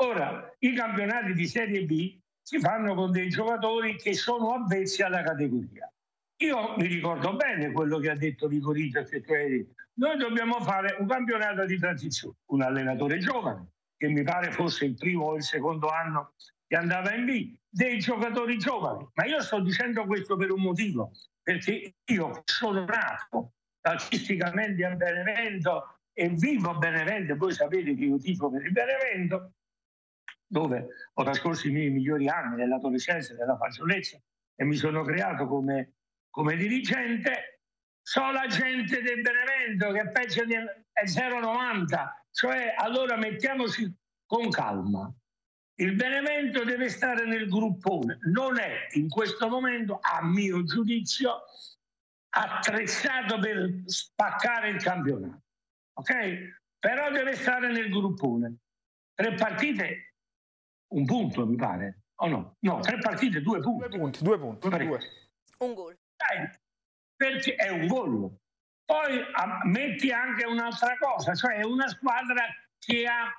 Ora, i campionati di Serie B si fanno con dei giocatori che sono avvezzi alla categoria. Io mi ricordo bene quello che ha detto Ricorito effettivamente. Noi dobbiamo fare un campionato di transizione, un allenatore giovane, che mi pare fosse il primo o il secondo anno che andava in B, dei giocatori giovani. Ma io sto dicendo questo per un motivo, perché io sono nato calcisticamente a Benevento e vivo a Benevento, voi sapete che io tifo per il Benevento, dove ho trascorso i miei migliori anni dell'adolescenza e della fanciullezza e mi sono creato come, come dirigente, so la gente del Benevento che è peggio di è 0,90, cioè allora mettiamoci con calma, il Benevento deve stare nel gruppone, non è in questo momento, a mio giudizio, attrezzato per spaccare il campionato, ok? Però deve stare nel gruppone. Tre partite, un punto mi pare, o oh no? No, tre partite, due punti. Due punti, due punti. Due. Un gol. Dai, perché è un gol. Poi ammetti ah, anche un'altra cosa, cioè è una squadra che ha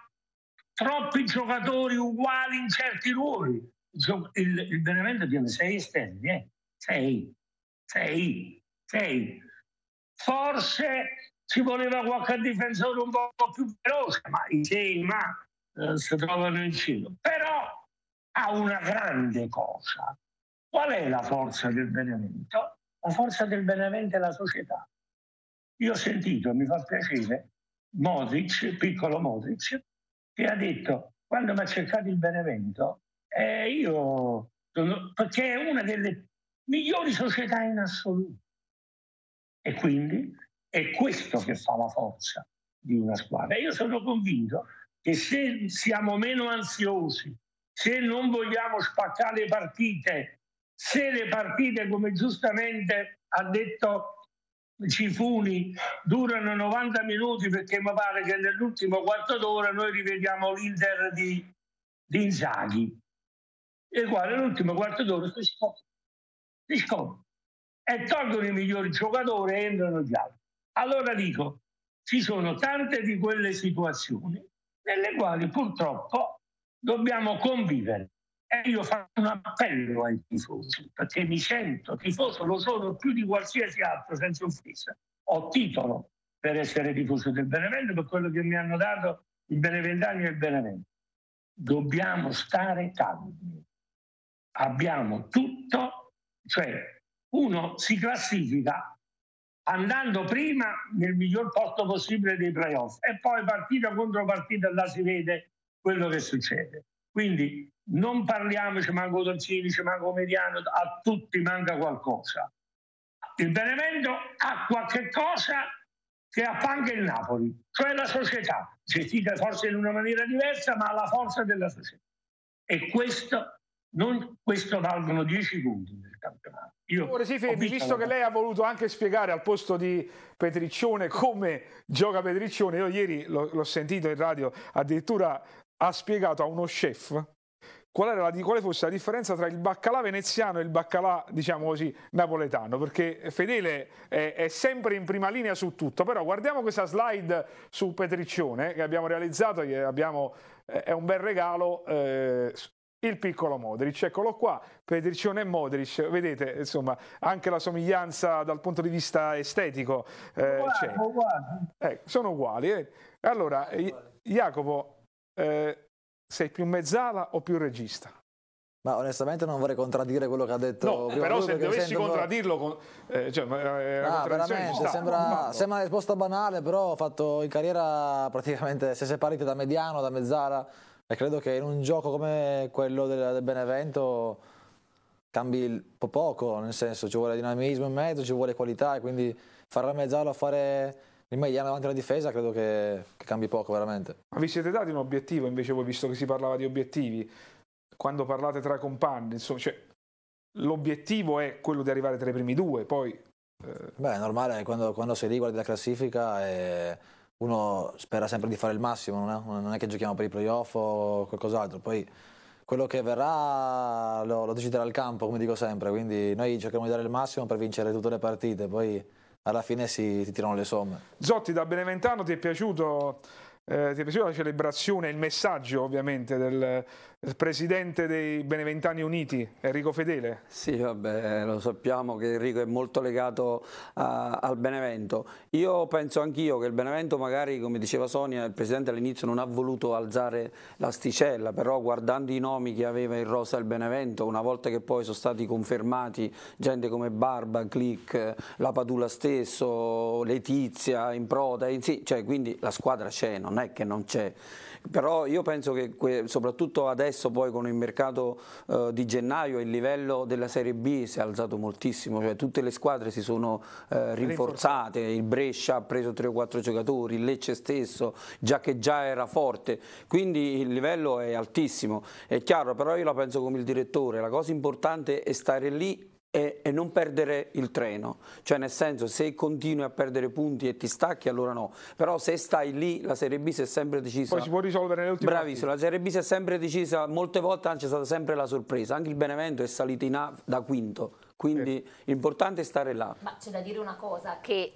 troppi giocatori uguali in certi ruoli. Il, il Benevento tiene sei esterni, eh? sei, sei, sei. Forse ci voleva qualche difensore un po' più veloce, ma i sei ma eh, si trovano in cielo. Però ha una grande cosa. Qual è la forza del Benevento? La forza del Benevento è la società. Io ho sentito, mi fa piacere, Modric, piccolo Modric, che ha detto quando mi ha cercato il Benevento, eh, io sono, perché è una delle migliori società in assoluto. E quindi è questo che fa la forza di una squadra. Io sono convinto che se siamo meno ansiosi, se non vogliamo spaccare le partite, se le partite, come giustamente ha detto Cifuni durano 90 minuti perché mi pare che nell'ultimo quarto d'ora noi rivediamo l'Inter di, di Inzaghi e quale l'ultimo quarto d'ora si scopre, si scopre e tolgono i migliori giocatori e entrano gli altri allora dico ci sono tante di quelle situazioni nelle quali purtroppo dobbiamo convivere e io faccio un appello ai tifosi, perché mi sento tifoso, lo sono più di qualsiasi altro, senza offesa. Ho titolo per essere tifoso del Benevento, per quello che mi hanno dato i beneventani e il Benevento. Dobbiamo stare calmi. Abbiamo tutto, cioè uno si classifica andando prima nel miglior posto possibile dei playoff e poi partita contro partita là si vede quello che succede. Quindi non parliamoci, manco Torsinici, manco Mediano, a tutti manca qualcosa. Il Benevento ha qualche cosa che ha anche il Napoli, cioè la società, gestita forse in una maniera diversa, ma la forza della società. E questo, non, questo valgono 10 punti nel campionato. Signore Sifemi, visto, che lei ha voluto anche spiegare al posto di Petriccione come gioca Petriccione, io ieri l'ho sentito in radio, addirittura ha spiegato a uno chef qual era la, quale fosse la differenza tra il baccalà veneziano e il baccalà, diciamo così, napoletano, perché Fedele è, è, sempre in prima linea su tutto, però guardiamo questa slide su Petriccione che abbiamo realizzato, che abbiamo, eh, è un bel regalo, eh, il piccolo Modric, eccolo qua, Petriccione e Modric, vedete insomma anche la somiglianza dal punto di vista estetico eh, uguale, c'è. Uguale. Eh, sono uguali. Eh. Allora, Jacopo... Eh, sei più mezzala o più regista? Ma onestamente non vorrei contraddire quello che ha detto no, prima però se dovessi sento... contraddirlo con, eh, cioè, eh, ah, veramente, sembra, sembra, una risposta banale però ho fatto in carriera praticamente se separati da mediano, da mezzala e credo che in un gioco come quello del, del Benevento cambi po poco nel senso ci vuole dinamismo in mezzo, ci vuole qualità e quindi fare mezzala a fare rimediare davanti alla difesa credo che, che cambi poco veramente. Ma vi siete dati un obiettivo invece voi, visto che si parlava di obiettivi, quando parlate tra compagni, insomma, cioè, l'obiettivo è quello di arrivare tra i primi due, poi... Eh... Beh, è normale, quando, quando sei lì guardi la classifica e uno spera sempre di fare il massimo, non è, non è che giochiamo per i playoff o qualcos'altro, poi quello che verrà lo, lo deciderà il campo, come dico sempre, quindi noi cerchiamo di dare il massimo per vincere tutte le partite, poi alla fine si, si tirano le somme. Zotti da Beneventano, ti è piaciuto eh, ti è piaciuta la celebrazione, il messaggio ovviamente del, presidente dei Beneventani Uniti, Enrico Fedele. Sì, vabbè, lo sappiamo che Enrico è molto legato a, al Benevento. Io penso anch'io che il Benevento magari, come diceva Sonia, il presidente all'inizio non ha voluto alzare l'asticella, però guardando i nomi che aveva in rosa il Benevento, una volta che poi sono stati confermati gente come Barba, Click, la Padula stesso, Letizia, Improta, in sì, cioè, quindi la squadra c'è, non è che non c'è però io penso che soprattutto adesso poi con il mercato eh, di gennaio il livello della Serie B si è alzato moltissimo, cioè tutte le squadre si sono eh, rinforzate, il Brescia ha preso 3 o 4 giocatori, il Lecce stesso, già che già era forte, quindi il livello è altissimo, è chiaro, però io la penso come il direttore, la cosa importante è stare lì e, e, non perdere il treno, cioè nel senso se continui a perdere punti e ti stacchi allora no, però se stai lì la Serie B si è sempre decisa... Poi si può risolvere nelle ultime Bravissimo, partite. la Serie B si è sempre decisa, molte volte anzi è stata sempre la sorpresa, anche il Benevento è salito in A da quinto, quindi eh. l'importante è stare là. Ma c'è da dire una cosa, che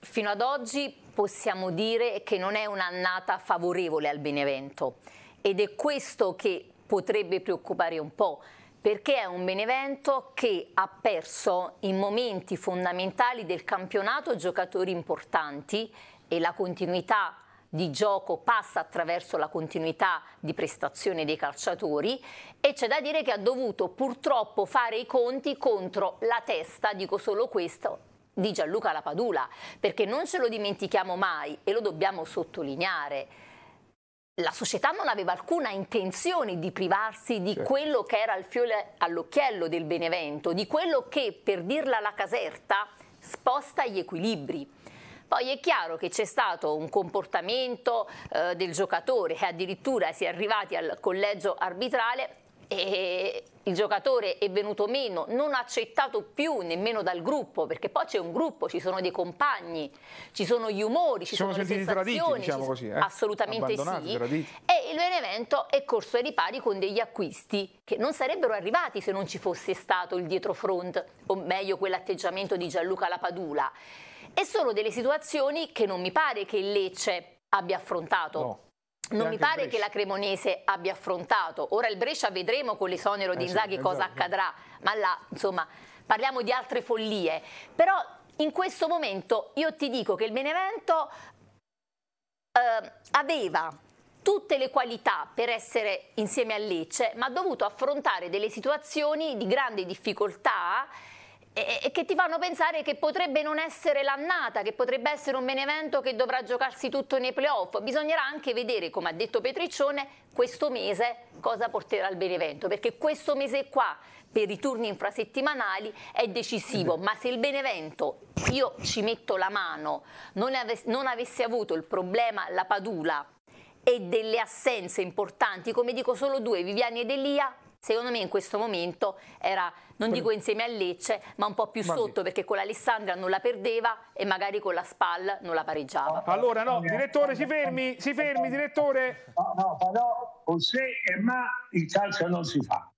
fino ad oggi possiamo dire che non è un'annata favorevole al Benevento ed è questo che potrebbe preoccupare un po', perché è un Benevento che ha perso in momenti fondamentali del campionato giocatori importanti e la continuità di gioco passa attraverso la continuità di prestazione dei calciatori e c'è da dire che ha dovuto purtroppo fare i conti contro la testa, dico solo questo, di Gianluca Lapadula, perché non ce lo dimentichiamo mai e lo dobbiamo sottolineare la società non aveva alcuna intenzione di privarsi di certo. quello che era il fiore all'occhiello del Benevento, di quello che, per dirla la caserta, sposta gli equilibri. Poi è chiaro che c'è stato un comportamento eh, del giocatore che addirittura si è arrivati al collegio arbitrale e il giocatore è venuto meno, non accettato più nemmeno dal gruppo, perché poi c'è un gruppo, ci sono dei compagni, ci sono gli umori, ci, ci sono, sono le sensazioni, traditi, diciamo ci... così, eh? assolutamente sì. Traditi. E il Benevento è corso ai ripari con degli acquisti che non sarebbero arrivati se non ci fosse stato il dietro front, o meglio quell'atteggiamento di Gianluca Lapadula. E sono delle situazioni che non mi pare che il Lecce abbia affrontato. No. Non mi pare che la Cremonese abbia affrontato. Ora il Brescia vedremo con l'esonero eh di Inzaghi sì, cosa esatto. accadrà, ma là, insomma, parliamo di altre follie. Però in questo momento io ti dico che il Benevento eh, aveva tutte le qualità per essere insieme a Lecce, ma ha dovuto affrontare delle situazioni di grande difficoltà e, e, che ti fanno pensare che potrebbe non essere l'annata, che potrebbe essere un Benevento che dovrà giocarsi tutto nei playoff. Bisognerà anche vedere, come ha detto Petriccione, questo mese cosa porterà il Benevento, perché questo mese qua per i turni infrasettimanali è decisivo, ma se il Benevento, io ci metto la mano, non, ave non avesse avuto il problema la Padula e delle assenze importanti, come dico solo due, Viviani ed Elia, secondo me in questo momento era, non dico insieme a Lecce, ma un po' più Vabbè. sotto, perché con l'Alessandria non la perdeva e magari con la Spal non la pareggiava. Allora no, direttore si fermi, si fermi direttore. No, no, però con sé e ma il calcio non si fa.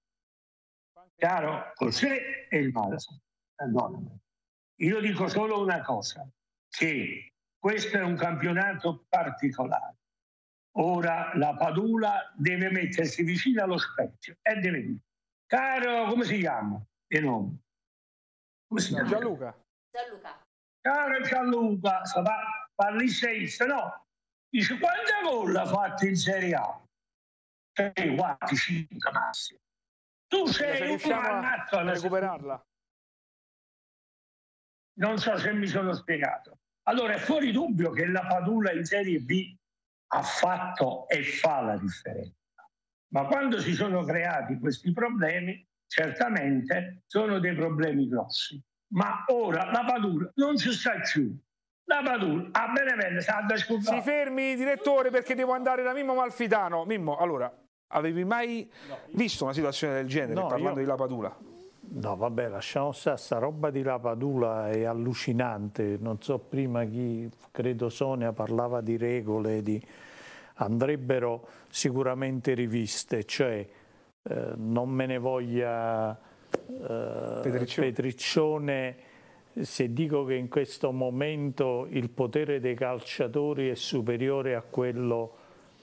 Chiaro? Con sé e il ma. Io dico solo una cosa, che questo è un campionato particolare. Ora la Padula deve mettersi vicino allo specchio e deve dire, caro, come si chiama? E non. Come si chiama? Gianluca. Gianluca. Caro Gianluca, parli seista, no? Dice, quanta gol ha fatto in Serie A? 3, 4, 5 massimo. Tu sei un a, a recuperarla. Non so se mi sono spiegato. Allora è fuori dubbio che la Padula in Serie B ha fatto e fa la differenza. Ma quando si sono creati questi problemi, certamente sono dei problemi grossi. Ma ora la Padura non ci sta più. La Padura a bene, sta da scusare. Si fermi, direttore, perché devo andare da Mimmo Malfitano. Mimmo, allora, avevi mai no, io... visto una situazione del genere no, parlando io... di La Padura? No, vabbè, lasciamo stare, sta roba di Lapadula è allucinante. Non so prima chi, credo Sonia, parlava di regole, di... andrebbero sicuramente riviste, cioè eh, non me ne voglia eh, Petriccione. Petriccione se dico che in questo momento il potere dei calciatori è superiore a quello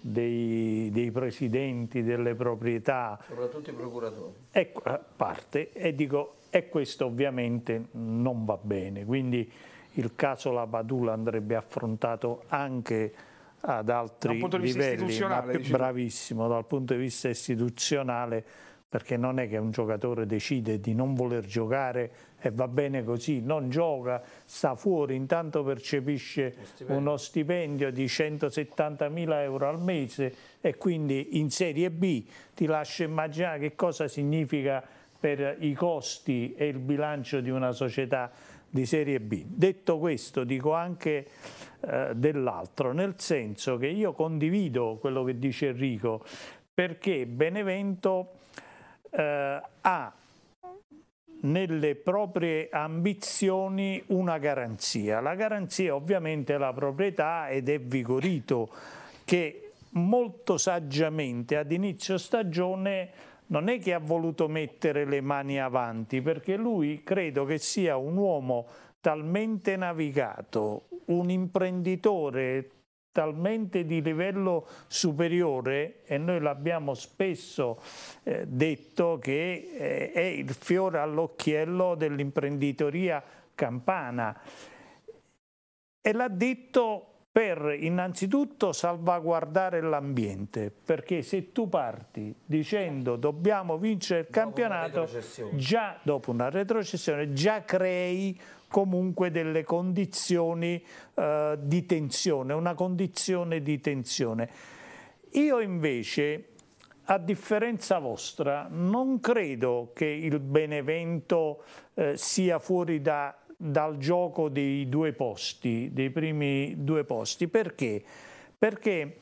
dei, dei, presidenti delle proprietà. Soprattutto i procuratori. E ecco, parte e dico, e questo ovviamente non va bene, quindi il caso La Padula andrebbe affrontato anche ad altri da livelli, ma bravissimo dal punto di vista istituzionale perché non è che un giocatore decide di non voler giocare e va bene così, non gioca, sta fuori, intanto percepisce stipendio. uno stipendio di 170 mila euro al mese e quindi in Serie B ti lascio immaginare che cosa significa per i costi e il bilancio di una società di Serie B. Detto questo dico anche eh, dell'altro, nel senso che io condivido quello che dice Enrico, perché Benevento eh, ha nelle proprie ambizioni una garanzia. La garanzia ovviamente è la proprietà ed è Vigorito che molto saggiamente ad inizio stagione non è che ha voluto mettere le mani avanti perché lui credo che sia un uomo talmente navigato, un imprenditore talmente di livello superiore e noi l'abbiamo spesso eh, detto che eh, è il fiore all'occhiello dell'imprenditoria campana e l'ha detto per innanzitutto salvaguardare l'ambiente, perché se tu parti dicendo dobbiamo vincere il dopo campionato, già dopo una retrocessione, già crei comunque delle condizioni eh, di tensione, una condizione di tensione. Io invece, a differenza vostra, non credo che il Benevento eh, sia fuori da, dal gioco dei due posti, dei primi due posti. Perché? Perché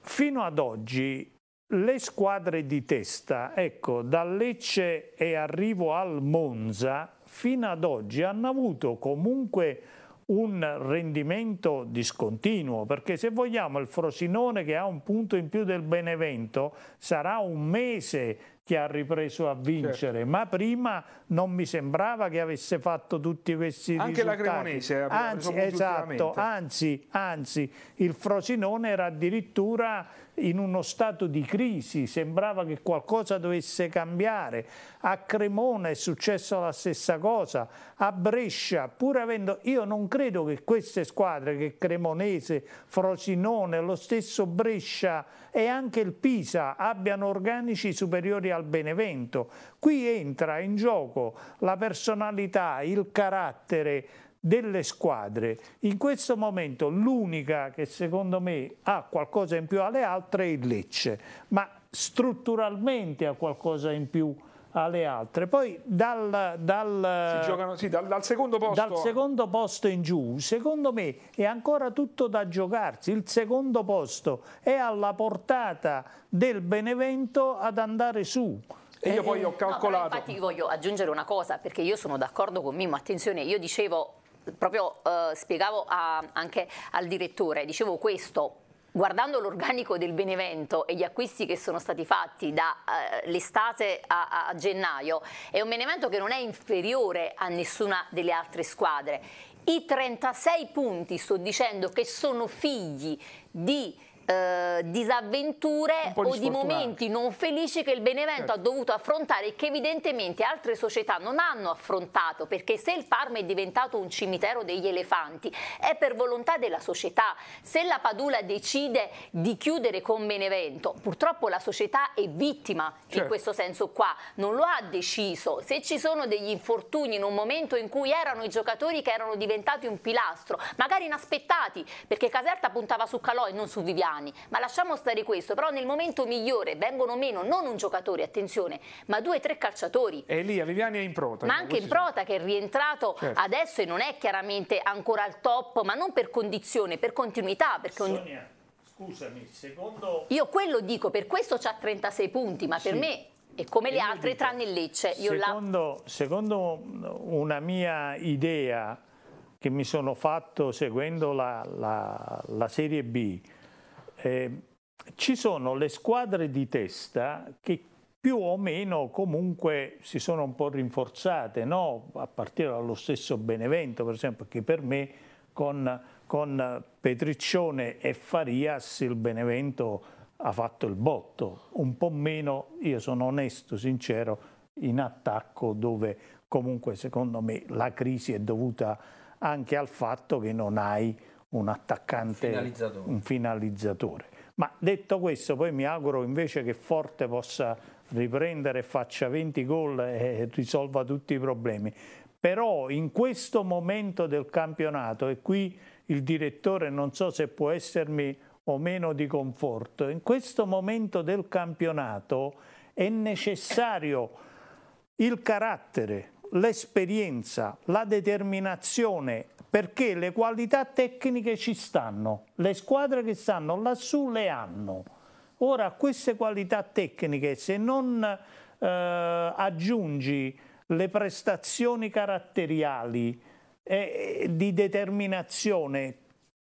fino ad oggi le squadre di testa, ecco, da Lecce e arrivo al Monza, fino ad oggi hanno avuto comunque un rendimento discontinuo perché se vogliamo il Frosinone che ha un punto in più del Benevento sarà un mese che ha ripreso a vincere certo. ma prima non mi sembrava che avesse fatto tutti questi anche risultati. la Cremonese anzi, esatto, anzi, anzi il Frosinone era addirittura in uno stato di crisi, sembrava che qualcosa dovesse cambiare, a Cremona è successa la stessa cosa, a Brescia, pur avendo, io non credo che queste squadre, che Cremonese, Frosinone, lo stesso Brescia e anche il Pisa abbiano organici superiori al Benevento, qui entra in gioco la personalità, il carattere, delle squadre. In questo momento l'unica che secondo me ha qualcosa in più alle altre è il Lecce, ma strutturalmente ha qualcosa in più alle altre. Poi dal, dal, giocano, sì, dal, dal, secondo posto. dal secondo posto in giù, secondo me è ancora tutto da giocarsi. Il secondo posto è alla portata del Benevento ad andare su. E io poi ho eh, eh, calcolato. No, infatti voglio aggiungere una cosa perché io sono d'accordo con Mimmo, attenzione, io dicevo proprio eh, spiegavo a, anche al direttore, dicevo questo, guardando l'organico del Benevento e gli acquisti che sono stati fatti dall'estate eh, uh, a, a, gennaio, è un Benevento che non è inferiore a nessuna delle altre squadre. I 36 punti, sto dicendo, che sono figli di eh, disavventure di o di momenti non felici che il Benevento certo. ha dovuto affrontare e che evidentemente altre società non hanno affrontato perché se il Parma è diventato un cimitero degli elefanti è per volontà della società. Se la Padula decide di chiudere con Benevento, purtroppo la società è vittima certo. in questo senso qua, non lo ha deciso. Se ci sono degli infortuni in un momento in cui erano i giocatori che erano diventati un pilastro, magari inaspettati, perché Caserta puntava su Calò e non su Viviani, anni. Ma lasciamo stare questo, però nel momento migliore vengono meno non un giocatore, attenzione, ma due o tre calciatori. E lì a Viviani è in prota. Ma anche in prota che è rientrato certo. adesso e non è chiaramente ancora al top, ma non per condizione, per continuità. Perché Sonia, scusami, secondo... Io quello dico, per questo c'ha 36 punti, ma sì. per me e come le altre dico, tranne il Lecce. Secondo, secondo, una mia idea che mi sono fatto seguendo la, la, la Serie B, eh, ci sono le squadre di testa che più o meno comunque si sono un po' rinforzate, no? a partire dallo stesso Benevento per esempio, che per me con, con Petriccione e Farias il Benevento ha fatto il botto, un po' meno, io sono onesto, sincero, in attacco dove comunque secondo me la crisi è dovuta anche al fatto che non hai un attaccante, finalizzatore. un finalizzatore. Ma detto questo, poi mi auguro invece che Forte possa riprendere, faccia 20 gol e risolva tutti i problemi. Però in questo momento del campionato, e qui il direttore non so se può essermi o meno di conforto, in questo momento del campionato è necessario il carattere, l'esperienza, la determinazione, perché le qualità tecniche ci stanno, le squadre che stanno lassù le hanno. Ora queste qualità tecniche se non eh, aggiungi le prestazioni caratteriali eh, di determinazione,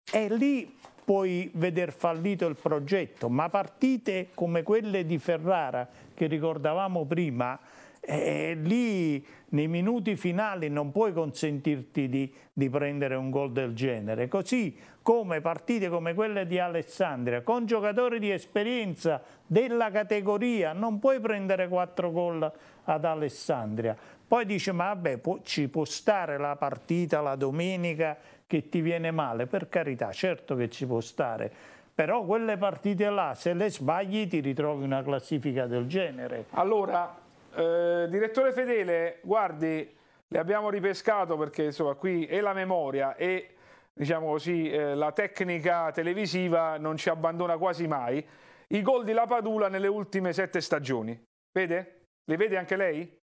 è lì puoi veder fallito il progetto, ma partite come quelle di Ferrara che ricordavamo prima, e lì nei minuti finali non puoi consentirti di, di prendere un gol del genere. Così come partite come quelle di Alessandria, con giocatori di esperienza della categoria, non puoi prendere quattro gol ad Alessandria. Poi dice, ma vabbè, può, ci può stare la partita la domenica che ti viene male, per carità, certo che ci può stare, però quelle partite là, se le sbagli ti ritrovi una classifica del genere. Allora, eh, direttore Fedele, guardi, le abbiamo ripescato perché insomma qui è la memoria e diciamo così, eh, la tecnica televisiva non ci abbandona quasi mai. I gol di La Padula nelle ultime sette stagioni. Vede? Le vede anche lei?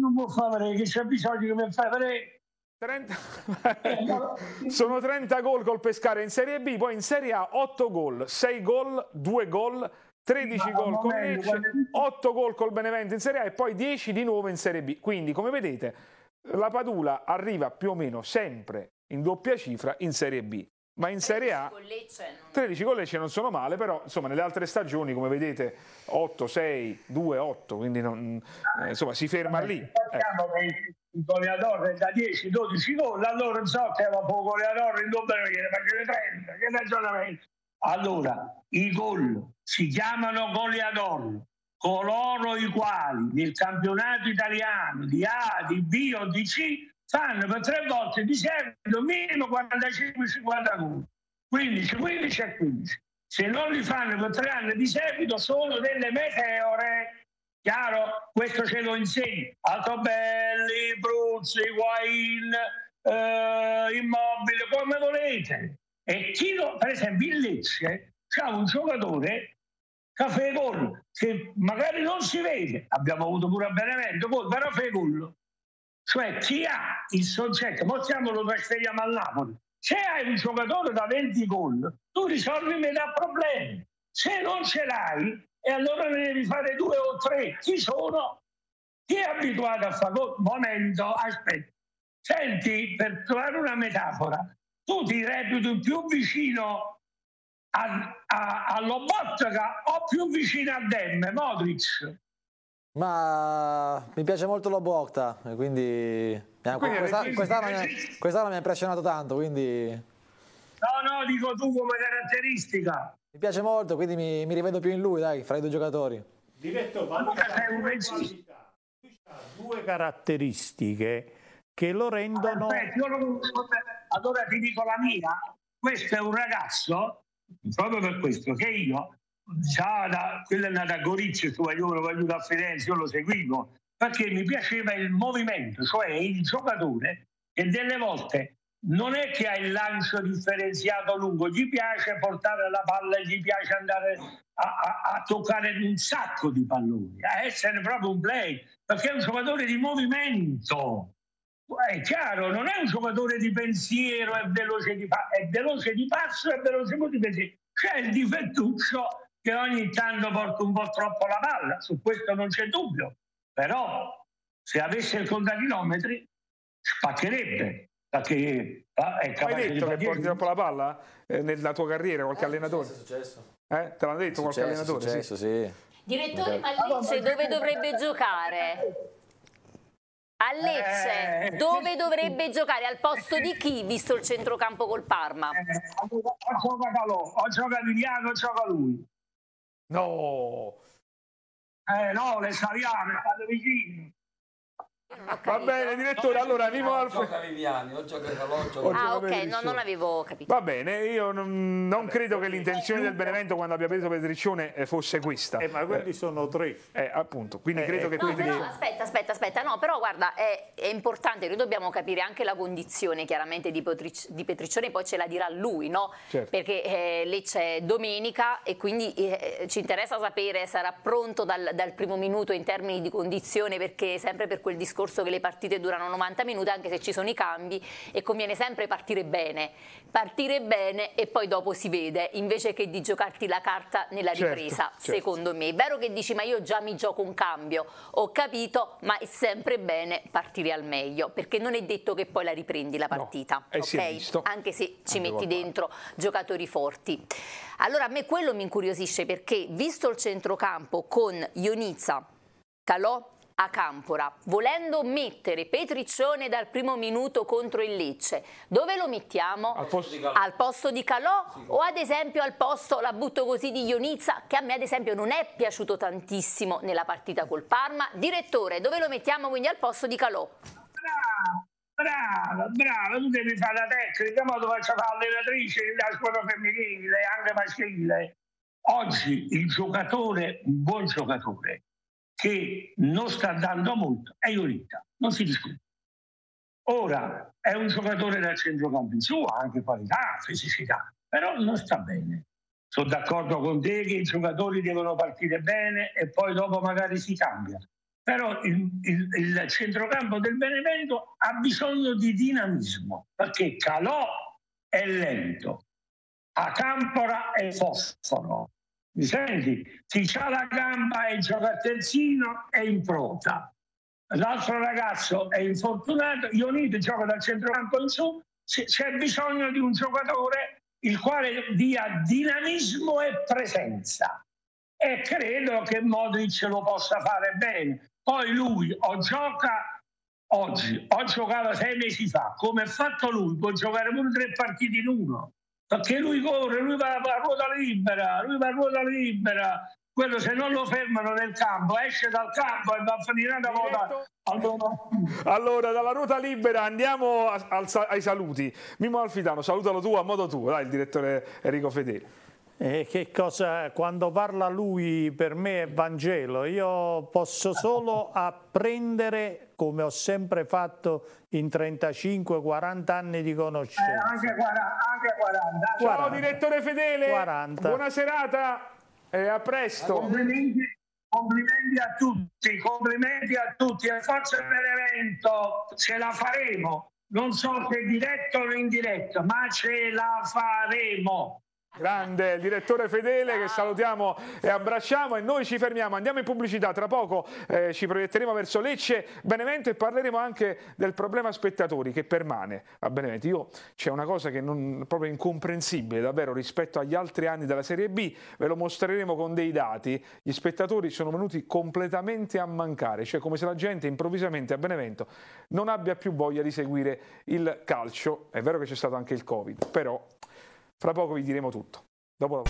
Non può fare, che c'è bisogno che mi fare 30... [laughs] Eh, [laughs] Sono 30 gol col pescare in Serie B, poi in Serie A 8 gol, 6 gol, 2 gol, 13 no, gol con eh, Lecce, quando... 8 gol col Benevento in Serie A e poi 10 di nuovo in Serie B. Quindi, come vedete, la Padula arriva più o meno sempre in doppia cifra in Serie B. Ma in Serie A 13 con Lecce non sono male, però insomma nelle altre stagioni, come vedete, 8, 6, 2, 8, quindi non, eh, insomma si ferma eh, lì. Sappiamo ecco. eh. che il goleador è da 10, 12 gol, allora so che un po' goleador in doppia perché le prende, che ragionamento. Allora, i gol si chiamano goleador coloro i quali nel campionato italiano di A, di B o di C fanno per tre volte di seguito meno 45-50 gol. 15, 15 e 15. Se non li fanno per tre anni di seguito sono delle meteore. Chiaro? Questo ce lo insegna Altobelli, Bruzzi, Guain, eh, Immobile, come volete. E chi lo, per esempio in Lecce c'è un giocatore che fa gol, che magari non si vede, abbiamo avuto pure a Benevento, poi però fa gol. Cioè chi ha il soggetto, possiamo lo trasferiamo a Napoli, se hai un giocatore da 20 gol, tu risolvi metà problemi. Se non ce l'hai, e allora ne devi fare due o tre. Chi sono? Chi è abituato a fare gol? Momento, aspetta. Senti, per trovare una metafora, tu ti reputi più vicino a, a, a Lobotka o più vicino a Demme, Modric? Ma mi piace molto Lobotka, quindi, quindi questa, quest'anno, mi ha, quest'anno mi ha impressionato tanto, quindi... No, no, dico tu come caratteristica. Mi piace molto, quindi mi, mi rivedo più in lui, dai, fra i due giocatori. Diretto, Lui ha due, caratteristiche che lo rendono... Vabbè, allora ti dico la mia, questo è un ragazzo, proprio per questo, che io, già da, quello è nato a Gorizia il io lo voglio da Firenze, io lo seguivo, perché mi piaceva il movimento, cioè il giocatore che delle volte non è che ha il lancio differenziato lungo, gli piace portare la palla, gli piace andare a, a, a, toccare un sacco di palloni, a essere proprio un play, perché è un giocatore di movimento. È chiaro, non è un giocatore di pensiero, è veloce di, pa- è veloce di passo, è veloce di pensiero. C'è il difettuccio che ogni tanto porta un po' troppo la palla, su questo non c'è dubbio. Però se avesse il contachilometri spaccherebbe, perché ah, è capace Hai detto di che porti troppo la palla eh, nella tua carriera qualche eh, allenatore? È successo, eh? Te l'hanno detto successo, qualche allenatore? Successo, sì. Sì. Direttore Malizzi, dove dovrebbe giocare? A Lecce, eh, dove dovrebbe giocare? Al posto di chi, visto il centrocampo col Parma? Eh, o gioca Calò, o gioca Liliano, o gioca lui. No! Eh no, le saliamo, state vicini. Va bene, direttore, allora Vivo Alfredo. Non Viviani, Ah, ok, no, non avevo capito. Va bene, io non, non credo che l'intenzione del Benevento quando abbia preso Petriccione eh, fosse questa. Eh, ma quelli eh. sono tre. Eh, appunto, quindi eh, credo eh. che... No, però, aspetta, aspetta, aspetta, no, però guarda, è, è, importante, noi dobbiamo capire anche la condizione chiaramente di, Petric di Petriccione, poi ce la dirà lui, no? Certo. Perché eh, lei c'è domenica e quindi ci interessa sapere sarà pronto dal, dal primo minuto in termini di condizione perché sempre per quel discorso discorso che le partite durano 90 minuti anche se ci sono i cambi e conviene sempre partire bene, partire bene e poi dopo si vede invece che di giocarti la carta nella certo, ripresa, certo, certo. secondo me. È vero che dici ma io già mi gioco un cambio, ho capito, ma è sempre bene partire al meglio perché non è detto che poi la riprendi la partita, no, eh okay? anche se ci Andiamo metti dentro giocatori forti. Allora a me quello mi incuriosisce perché visto il centrocampo con Ionizza, Calò, a Campora, volendo mettere Petriccione dal primo minuto contro il Lecce, dove lo mettiamo? Al posto di Calò, al posto di Calò sì. o ad esempio al posto, la butto così, di Ionizza, che a me ad esempio non è piaciuto tantissimo nella partita col Parma. Direttore, dove lo mettiamo quindi al posto di Calò? Bravo, bravo, tu devi fare la tecnica, ma lo faccio fare allenatrice della squadra femminile, anche maschile. Oggi il giocatore, un buon giocatore, che non sta dando molto è Iorita, non si discute. Ora è un giocatore del centrocampo in su, ha anche qualità, fisicità, però non sta bene. Sono d'accordo con te che i giocatori devono partire bene e poi dopo magari si cambia. Però il, il, il centrocampo del Benevento ha bisogno di dinamismo, perché Calò è lento, Acampora è fosforo, mi senti? Si ha la gamba e gioca a terzino e in pronta. L'altro ragazzo è infortunato, Ionito gioca dal centrocampo in su, c'è bisogno di un giocatore il quale dia dinamismo e presenza. E credo che Modric lo possa fare bene. Poi lui o gioca oggi, o giocava sei mesi fa, come ha fatto lui, può giocare pure tre partite in uno perché lui corre, lui va, a ruota libera, lui va a ruota libera. Quello se non lo fermano nel campo, esce dal campo e va a finire da ruota. Allora. allora, dalla ruota libera andiamo a, al, ai saluti. Mimo Alfitano, salutalo tu a modo tuo, dai, il direttore Enrico Fedeli. Eh, che cosa, quando parla lui per me è Vangelo, io posso solo apprendere come ho sempre fatto in 35-40 anni di conoscenza. Eh, anche 40, anche 40. Ciao 40. direttore fedele, 40. buona serata e a presto. Complimenti, complimenti a tutti, complimenti a tutti e forse per evento ce la faremo. Non so se diretto o indiretto, ma ce la faremo. Grande, il direttore fedele che salutiamo e abbracciamo e noi ci fermiamo, andiamo in pubblicità, tra poco eh, ci proietteremo verso Lecce, Benevento e parleremo anche del problema spettatori che permane a Benevento. Io c'è una cosa che è proprio incomprensibile davvero rispetto agli altri anni della Serie B, ve lo mostreremo con dei dati, gli spettatori sono venuti completamente a mancare, cioè come se la gente improvvisamente a Benevento non abbia più voglia di seguire il calcio, è vero che c'è stato anche il Covid, però... Fra poco vi diremo tutto. Dopo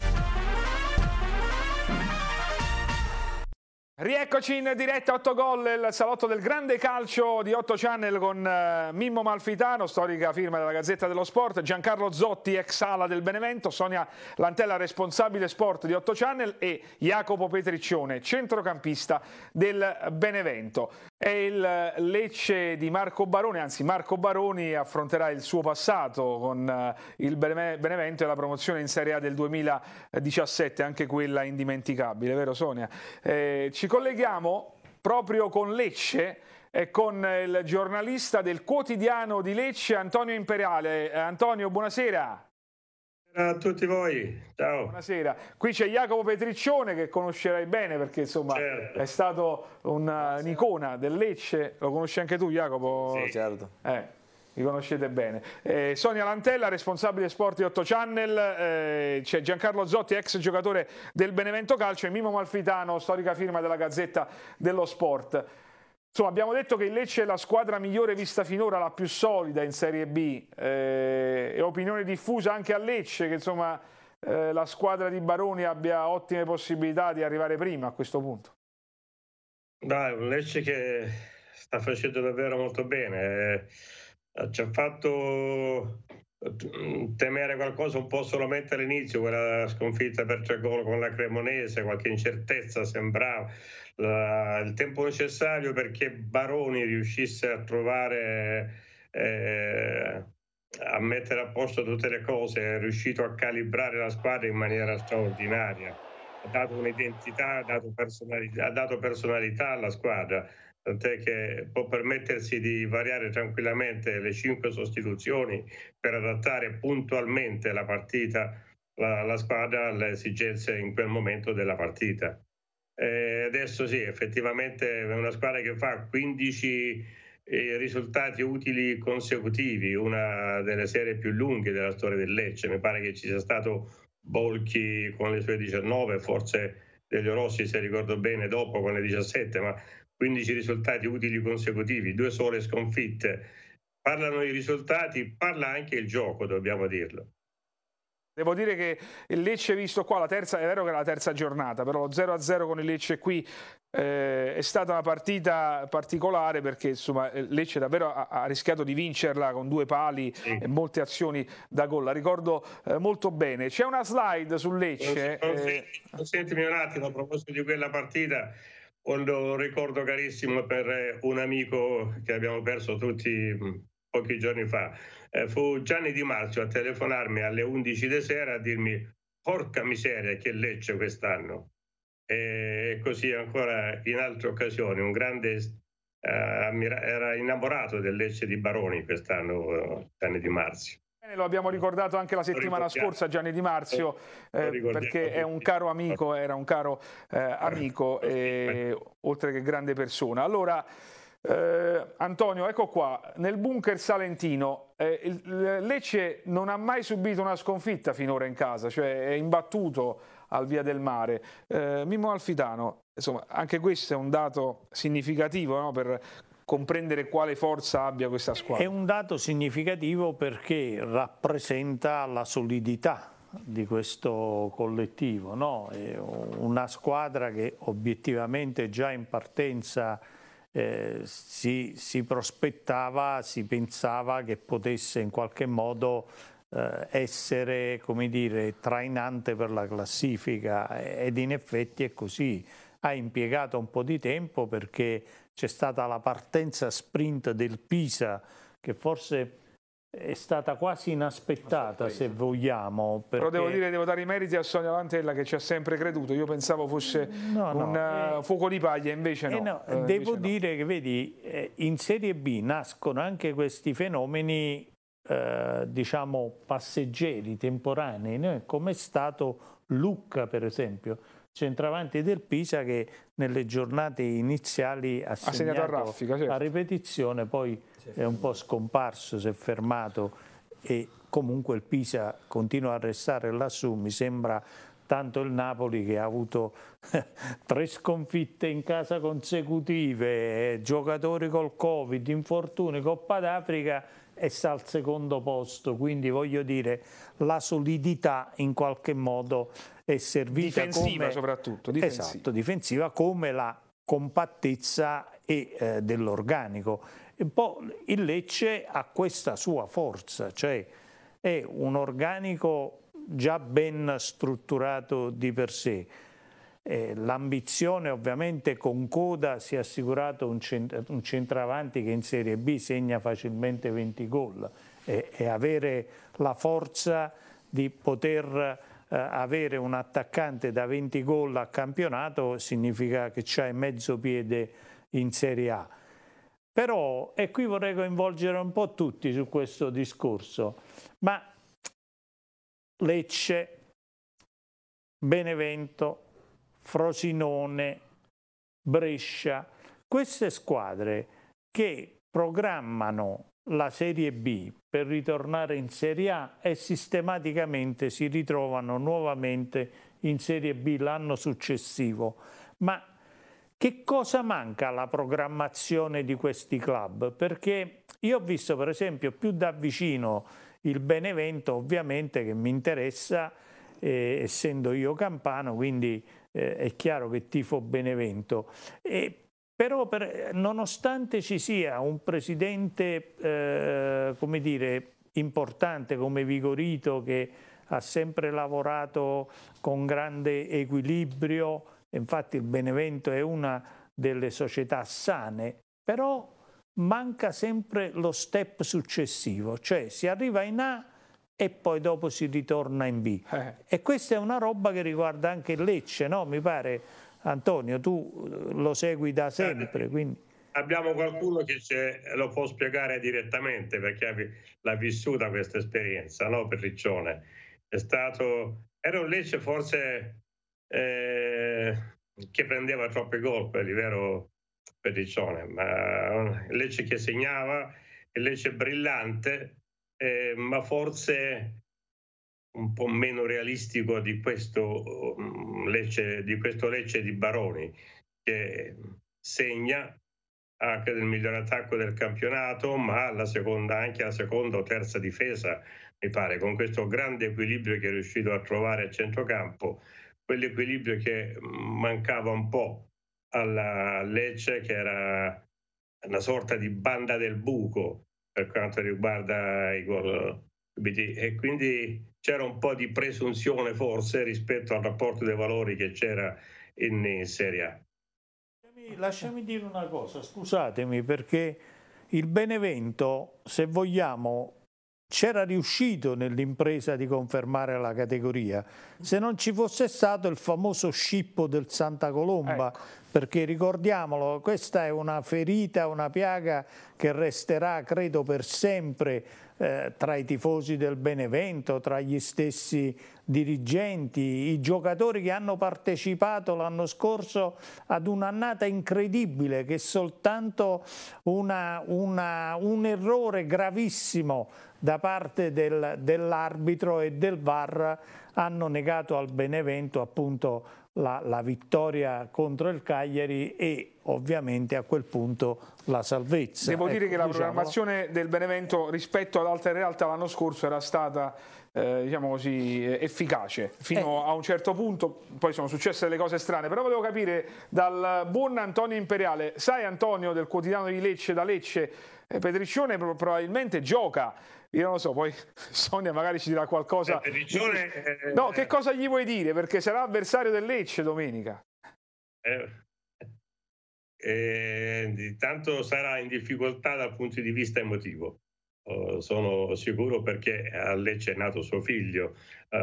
Rieccoci in diretta 8 gol, il salotto del grande calcio di 8 Channel con eh, Mimmo Malfitano, storica firma della Gazzetta dello Sport, Giancarlo Zotti, ex ala del Benevento, Sonia Lantella, responsabile sport di 8 Channel e Jacopo Petriccione, centrocampista del Benevento. È il Lecce di Marco Baroni, anzi Marco Baroni affronterà il suo passato con eh, il Benevento e la promozione in Serie A del 2017, anche quella indimenticabile, vero Sonia? Eh, ci colleghiamo proprio con Lecce e con il giornalista del quotidiano di Lecce Antonio Imperiale. Eh, Antonio, buonasera a tutti voi, ciao. Buonasera, qui c'è Jacopo Petriccione che conoscerai bene perché insomma certo. è stato un'icona del Lecce, lo conosci anche tu Jacopo? Sì, certo. Eh vi conoscete bene. Eh, Sonia Lantella, responsabile sport di 8 Channel, eh, c'è Giancarlo Zotti, ex giocatore del Benevento Calcio e Mimo Malfitano, storica firma della Gazzetta dello Sport. Insomma, abbiamo detto che il Lecce è la squadra migliore vista finora, la più solida in Serie B. Eh, è opinione diffusa anche a Lecce che insomma, eh, la squadra di Baroni abbia ottime possibilità di arrivare prima a questo punto. Dai, un Lecce che sta facendo davvero molto bene. Eh, ci ha fatto temere qualcosa un po' solamente all'inizio, quella sconfitta per tre gol con la Cremonese, qualche incertezza sembrava, la, il tempo necessario perché Baroni riuscisse a trovare, eh, a mettere a posto tutte le cose, è riuscito a calibrare la squadra in maniera straordinaria, ha dato un'identità, ha dato personalità, ha dato personalità alla squadra tant'è che può permettersi di variare tranquillamente le cinque sostituzioni per adattare puntualmente la partita, la, la squadra alle esigenze in quel momento della partita. E adesso sì, effettivamente è una squadra che fa 15 eh, risultati utili consecutivi, una delle serie più lunghe della storia del Lecce. Mi pare che ci sia stato Bolchi con le sue 19, forse degli Orossi, se ricordo bene, dopo con le 17, ma 15 risultati utili consecutivi, due sole sconfitte. Parlano i risultati, parla anche il gioco, dobbiamo dirlo. Devo dire che il Lecce visto qua, la terza, è vero che era la terza giornata, però 0-0 con il Lecce qui eh, è stata una partita particolare perché insomma Lecce davvero ha, ha rischiato di vincerla con due pali sì. e molte azioni da gol, la ricordo eh, molto bene. C'è una slide su Lecce. Consentimi eh... un attimo a proposito di quella partita, un ricordo carissimo per eh, un amico che abbiamo perso tutti mm, pochi giorni fa. Eh, fu Gianni Di Marzio a telefonarmi alle 11 di sera a dirmi porca miseria che Lecce quest'anno. E così ancora in altre occasioni. Un grande eh, ammira- era innamorato del Lecce di Baroni quest'anno, eh, Gianni Di Marzio bene, lo abbiamo ricordato anche la settimana scorsa Gianni Di Marzio, eh, perché è un caro amico, era un caro eh, amico, e, eh, oltre che grande persona. Allora, eh, Antonio, ecco qua, nel bunker salentino, eh, il, Lecce non ha mai subito una sconfitta finora in casa, cioè è imbattuto al Via del Mare. Eh, Mimmo Alfitano, insomma, anche questo è un dato significativo no? per comprendere quale forza abbia questa squadra. È un dato significativo perché rappresenta la solidità di questo collettivo, no? una squadra che obiettivamente già in partenza eh, si, si, prospettava, si pensava che potesse in qualche modo eh, essere dire, trainante per la classifica ed in effetti è così. Ha impiegato un po' di tempo perché c'è stata la partenza sprint del Pisa che forse è stata quasi inaspettata se vogliamo perché... però devo dire devo dare i meriti a Sonia Vantella che ci ha sempre creduto io pensavo fosse no, no, un eh... eh fuoco di paglia invece eh, no, eh no devo invece dire che vedi eh, in Serie B nascono anche questi fenomeni diciamo passeggeri temporanei come è stato Lucca per esempio centravanti del Pisa che nelle giornate iniziali ha segnato, ha segnato a, raffica, certo. a ripetizione, poi è un po' scomparso, si è fermato e comunque il Pisa continua a restare lassù, mi sembra tanto il Napoli che ha avuto [laughs] tre sconfitte in casa consecutive, eh, giocatori col Covid, infortuni, Coppa d'Africa e sta al secondo posto, quindi voglio dire la solidità in qualche modo è servita difensiva come, soprattutto, difensiva. Esatto, difensiva come la compattezza e, eh, dell'organico. E poi il Lecce ha questa sua forza, cioè è un organico già ben strutturato di per sé eh, l'ambizione ovviamente con Coda si è assicurato un, cent- un centravanti che in Serie B segna facilmente 20 gol e, e avere la forza di poter eh, avere un attaccante da 20 gol a campionato significa che c'hai mezzo piede in Serie A. Però, e qui vorrei coinvolgere un po' tutti su questo discorso, ma Lecce, Benevento, Frosinone, Brescia. Queste squadre che programmano la Serie B per ritornare in Serie A e sistematicamente si ritrovano nuovamente in Serie B l'anno successivo. Ma che cosa manca alla programmazione di questi club? Perché io ho visto per esempio più da vicino il Benevento, ovviamente che mi interessa, eh, essendo io campano, quindi eh, è chiaro che tifo Benevento. E, però per, nonostante ci sia un presidente, eh, come dire, importante come Vigorito che ha sempre lavorato con grande equilibrio, infatti il Benevento è una delle società sane, però manca sempre lo step successivo, cioè si arriva in A e poi dopo si ritorna in B. Eh. E questa è una roba che riguarda anche il Lecce, no? mi pare, Antonio, tu eh, lo segui da sempre. Quindi... Abbiamo qualcuno che lo può spiegare direttamente perché l'ha vissuta questa esperienza, no? Per Riccione. È stato... Era un Lecce forse eh, che prendeva troppi gol, quelli, vero Riccione, Ma eh, Lecce che segnava, Lecce brillante, eh, ma forse un po' meno realistico di questo, um, mm, Lecce, di questo Lecce di Baroni, che segna anche del miglior attacco del campionato, ma la seconda, anche la seconda o terza difesa, mi pare, con questo grande equilibrio che è riuscito a trovare a centrocampo, quell'equilibrio che mm, mancava un po' alla Lecce, che era una sorta di banda del buco, per quanto riguarda i gol subiti e quindi c'era un po' di presunzione forse rispetto al rapporto dei valori che c'era in, in Serie A. Lasciami dire una cosa, scusatemi perché il Benevento, se vogliamo, c'era riuscito nell'impresa di confermare la categoria, se non ci fosse stato il famoso scippo del Santa Colomba, ecco. perché ricordiamolo, questa è una ferita, una piaga che resterà credo per sempre eh, tra i tifosi del Benevento, tra gli stessi dirigenti, i giocatori che hanno partecipato l'anno scorso ad un'annata incredibile che soltanto una, una, un errore gravissimo da parte del, dell'arbitro e del VAR hanno negato al Benevento appunto la, la vittoria contro il Cagliari e ovviamente a quel punto la salvezza. Devo ecco, dire che la diciamo... programmazione del Benevento rispetto ad altre realtà l'anno scorso era stata eh, diciamo così, eh, efficace fino eh. a un certo punto, poi sono successe delle cose strane, però volevo capire dal buon Antonio Imperiale, sai Antonio del quotidiano di Lecce da Lecce, eh, Petriccione probabilmente gioca io non lo so, poi [laughs] Sonia magari ci dirà qualcosa. Eh, no, che eh. cosa gli vuoi dire? Perché sarà avversario del Lecce domenica. Eh, eh, tanto sarà in difficoltà dal punto di vista emotivo. Uh, sono sicuro perché a Lecce è nato suo figlio, uh,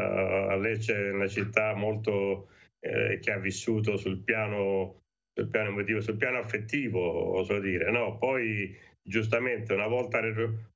a Lecce è una città molto eh, che ha vissuto sul piano, sul piano emotivo, sul piano affettivo, oso dire. No, poi giustamente una volta,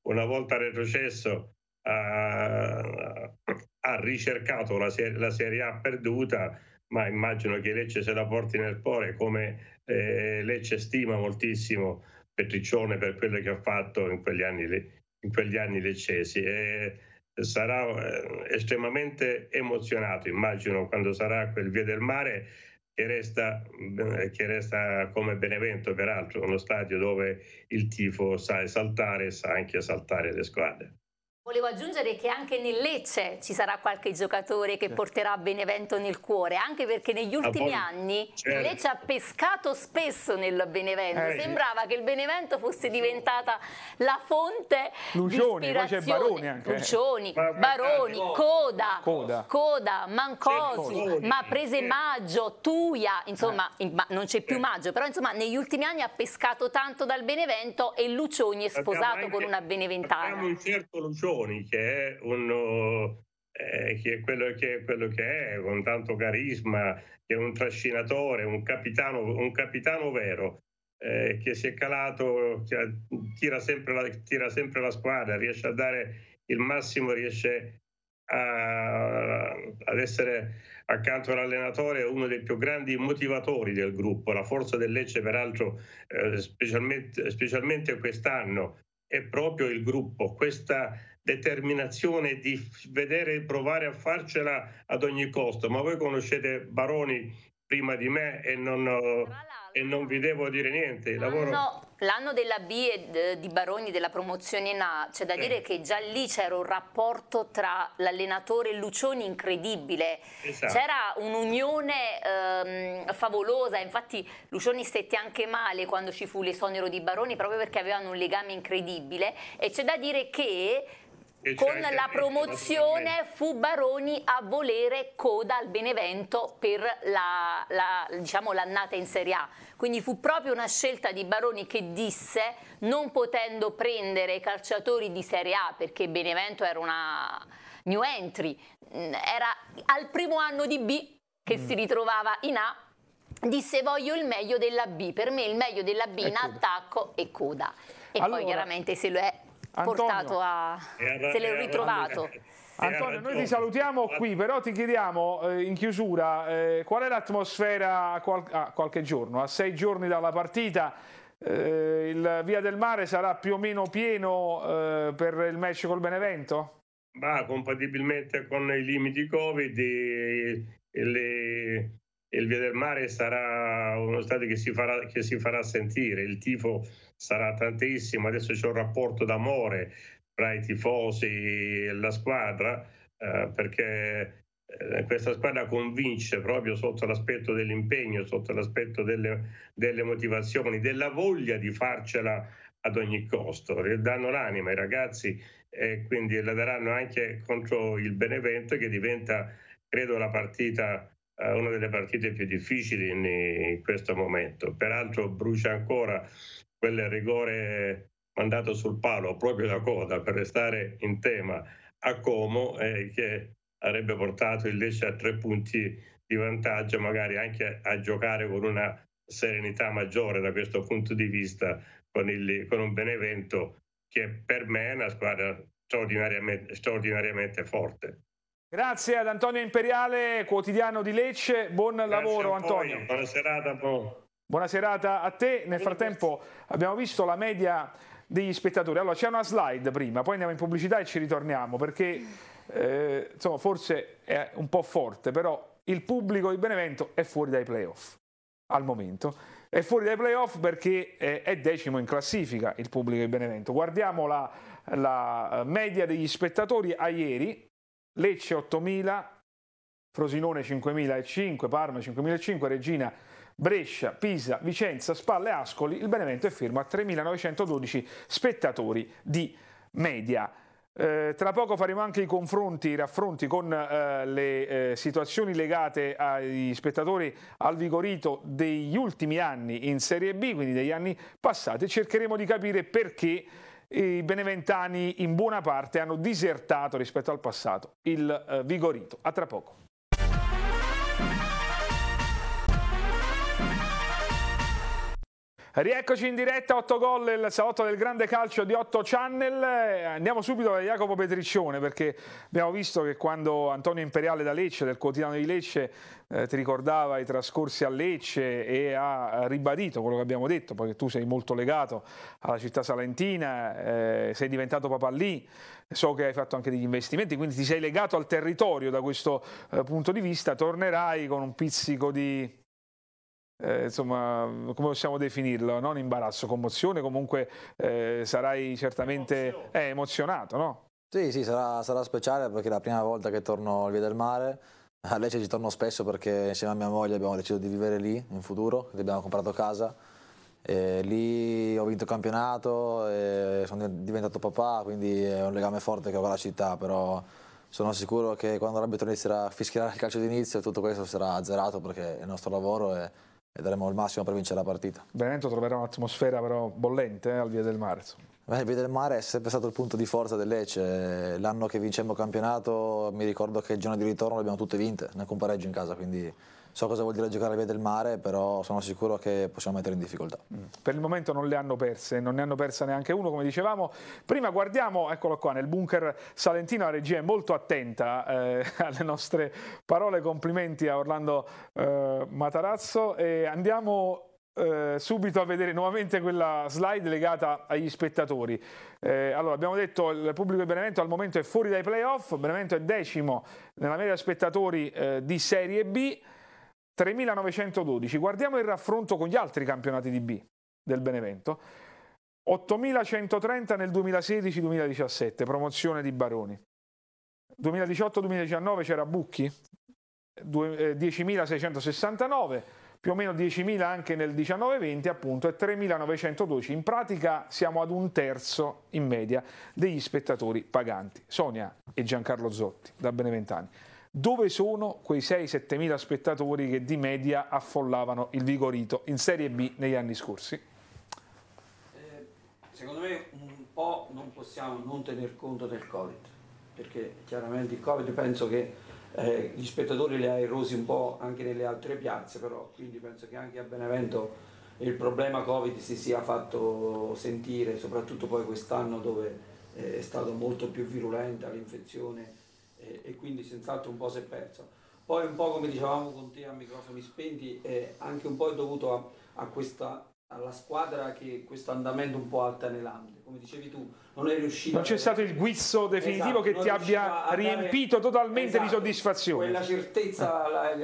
una volta retrocesso ha, ha ricercato la, ser- la, Serie A perduta, ma immagino che Lecce se la porti nel cuore come eh, Lecce stima moltissimo Petriccione per quello che ha fatto in quegli anni, in quegli anni leccesi. E sarà eh, estremamente emozionato, immagino, quando sarà quel Via del Mare che resta, eh, che resta, come Benevento, peraltro, uno stadio dove il tifo sa esaltare e sa anche esaltare le squadre. Volevo aggiungere che anche nel Lecce ci sarà qualche giocatore che porterà Benevento nel cuore, anche perché negli ah, ultimi anni certo. il Lecce ha pescato spesso nel Benevento. Eh, Sembrava che il Benevento fosse diventata la fonte Lucioni, di ispirazione. Baroni anche. Lucioni, Baroni, Coda, Coda, Coda Mancosi, certo. ma prese Maggio, Tuia, insomma, eh. in, ma non c'è più eh. Maggio, però insomma negli ultimi anni ha pescato tanto dal Benevento e Lucioni è sposato con una beneventana. Certo Lucioni Berlusconi, che è un... Eh, che, è quello, che è quello che è, con tanto carisma, che è un trascinatore, un capitano, un capitano vero, eh, che si è calato, tira sempre, la, tira sempre la squadra, riesce a dare il massimo, riesce a, ad essere accanto all'allenatore uno dei più grandi motivatori del gruppo. La forza del Lecce, peraltro, eh, specialmente, specialmente quest'anno, è proprio il gruppo. Questa determinazione di vedere e provare a farcela ad ogni costo, ma voi conoscete Baroni prima di me e non, e non vi devo dire niente. Lavoro... No. L'anno della B e di Baroni, della promozione in A, c'è da dire eh. che già lì c'era un rapporto tra l'allenatore e Lucioni incredibile. Esatto. C'era un'unione ehm, favolosa, infatti Lucioni stette anche male quando ci fu l'esonero di Baroni proprio perché avevano un legame incredibile e c'è da dire che con la promozione fu Baroni a volere coda al Benevento per l'annata la, diciamo, in Serie A. Quindi fu proprio una scelta di Baroni che disse non potendo prendere calciatori di Serie A perché Benevento era una new entry, mm, era al primo anno di B che mm. si ritrovava in A disse voglio il meglio della B, per me il meglio della B è in coda. attacco e coda. E allora, poi chiaramente se lo è portato a... se l'è ritrovato. Antonio, noi ti salutiamo qui, però ti chiediamo eh, in chiusura eh, qual è l'atmosfera a, qual a, ah, qualche giorno, a sei giorni dalla partita. Eh, il Via del Mare sarà più o meno pieno eh, per il match col Benevento? Ma compatibilmente con i limiti Covid, e, le, il Via del Mare sarà uno stadio che si, farà, che si farà sentire, il tifo sarà tantissimo, adesso c'è un rapporto d'amore tra i tifosi e la squadra, eh, perché eh, questa squadra convince proprio sotto l'aspetto dell'impegno, sotto l'aspetto delle, delle, motivazioni, della voglia di farcela ad ogni costo. Danno l'anima ai ragazzi e quindi la daranno anche contro il Benevento che diventa, credo, la partita eh, una delle partite più difficili in, questo momento. Peraltro brucia ancora quel rigore mandato sul palo proprio da coda per restare in tema a Como eh, che avrebbe portato il Lecce a tre punti di vantaggio, magari anche a, a giocare con una serenità maggiore da questo punto di vista con, il, con un Benevento che per me è una squadra straordinariamente, straordinariamente forte. Grazie ad Antonio Imperiale, quotidiano di Lecce. Buon Grazie lavoro Antonio. Buona serata, Buona serata a te. Nel frattempo abbiamo visto la media degli spettatori. Allora c'è una slide prima, poi andiamo in pubblicità e ci ritorniamo perché eh, insomma, forse è un po' forte, però il pubblico di Benevento è fuori dai playoff al momento. È fuori dai playoff perché eh, è decimo in classifica il pubblico di Benevento. Guardiamo la, la eh, media degli spettatori a ieri, Lecce 8000, Frosinone 5005, Parma 5005, Regina Brescia, Pisa, Vicenza, Spalle, Ascoli, il Benevento è fermo a 3.912 spettatori di media. Eh, tra poco faremo anche i confronti, i raffronti con eh, le eh, situazioni legate agli spettatori al vigorito degli ultimi anni in Serie B, quindi degli anni passati, e cercheremo di capire perché i beneventani in buona parte hanno disertato rispetto al passato il eh, Vigorito. A tra poco. Rieccoci in diretta, 8 gol il salotto del grande calcio di 8 Channel. Andiamo subito da Jacopo Petriccione perché abbiamo visto che quando Antonio Imperiale da Lecce, del quotidiano di Lecce, eh, ti ricordava i trascorsi a Lecce e ha ribadito quello che abbiamo detto, perché tu sei molto legato alla città salentina, eh, sei diventato papà lì, so che hai fatto anche degli investimenti, quindi ti sei legato al territorio da questo eh, punto di vista, tornerai con un pizzico di eh, insomma, come possiamo definirlo? Non imbarazzo, commozione, comunque eh, sarai certamente eh, emozionato, no? Sì, sì, sarà, sarà, speciale perché è la prima volta che torno al Via del Mare. A Lecce ci torno spesso perché insieme a mia moglie abbiamo deciso di vivere lì in futuro, abbiamo comprato casa. E lì ho vinto il campionato, sono diventato papà, quindi è un legame forte che ho con la città, però sono sicuro che quando l'arbitro inizierà a fischiare il calcio d'inizio tutto questo sarà azzerato perché è il nostro lavoro e e daremo il massimo per vincere la partita. Benevento troverà un'atmosfera però bollente eh, al Via del Mare. Beh, il Via del Mare è sempre stato il punto di forza del Lecce. L'anno che vincemmo il campionato mi ricordo che il giorno di ritorno le abbiamo tutte vinte, neanche pareggio in casa, quindi so cosa vuol dire giocare a via del mare, però sono sicuro che possiamo mettere in difficoltà. Mm. Per il momento non le hanno perse, non ne hanno persa neanche uno, come dicevamo. Prima guardiamo, eccolo qua, nel bunker salentino la regia è molto attenta eh, [laughs] alle nostre parole, complimenti a Orlando eh, Matarazzo e andiamo eh, subito a vedere nuovamente quella slide legata agli spettatori. Eh, allora, abbiamo detto il pubblico di Benevento al momento è fuori dai playoff, Benevento è decimo nella media spettatori eh, di Serie B. 3.912. Guardiamo il raffronto con gli altri campionati di B del Benevento. 8.130 nel 2016-2017, promozione di Baroni. 2018-2019 c'era Bucchi, 10.669, eh, più o meno 10.000 anche nel 19-20 appunto e 3.912. In pratica siamo ad un terzo in media degli spettatori paganti. Sonia e Giancarlo Zotti da Beneventani. Dove sono quei 6-7 mila spettatori che di media affollavano il Vigorito in Serie B negli anni scorsi? Eh, secondo me un po' non possiamo non tener conto del Covid, perché chiaramente il Covid penso che eh, gli spettatori li ha erosi un po' anche nelle altre piazze, però quindi penso che anche a Benevento il problema Covid si sia fatto sentire, soprattutto poi quest'anno dove eh, è stato molto più virulenta l'infezione e, e quindi senz'altro un po' si è perso. Poi un po' come dicevamo con te a microfoni spenti, è eh, anche un po' è dovuto a, a questa, alla squadra che questo andamento un po' altalenante. Come dicevi tu, non è riuscito... Non c'è stato il guizzo definitivo esatto, che ti abbia riempito dare... totalmente esatto, di soddisfazione. Quella certezza eh.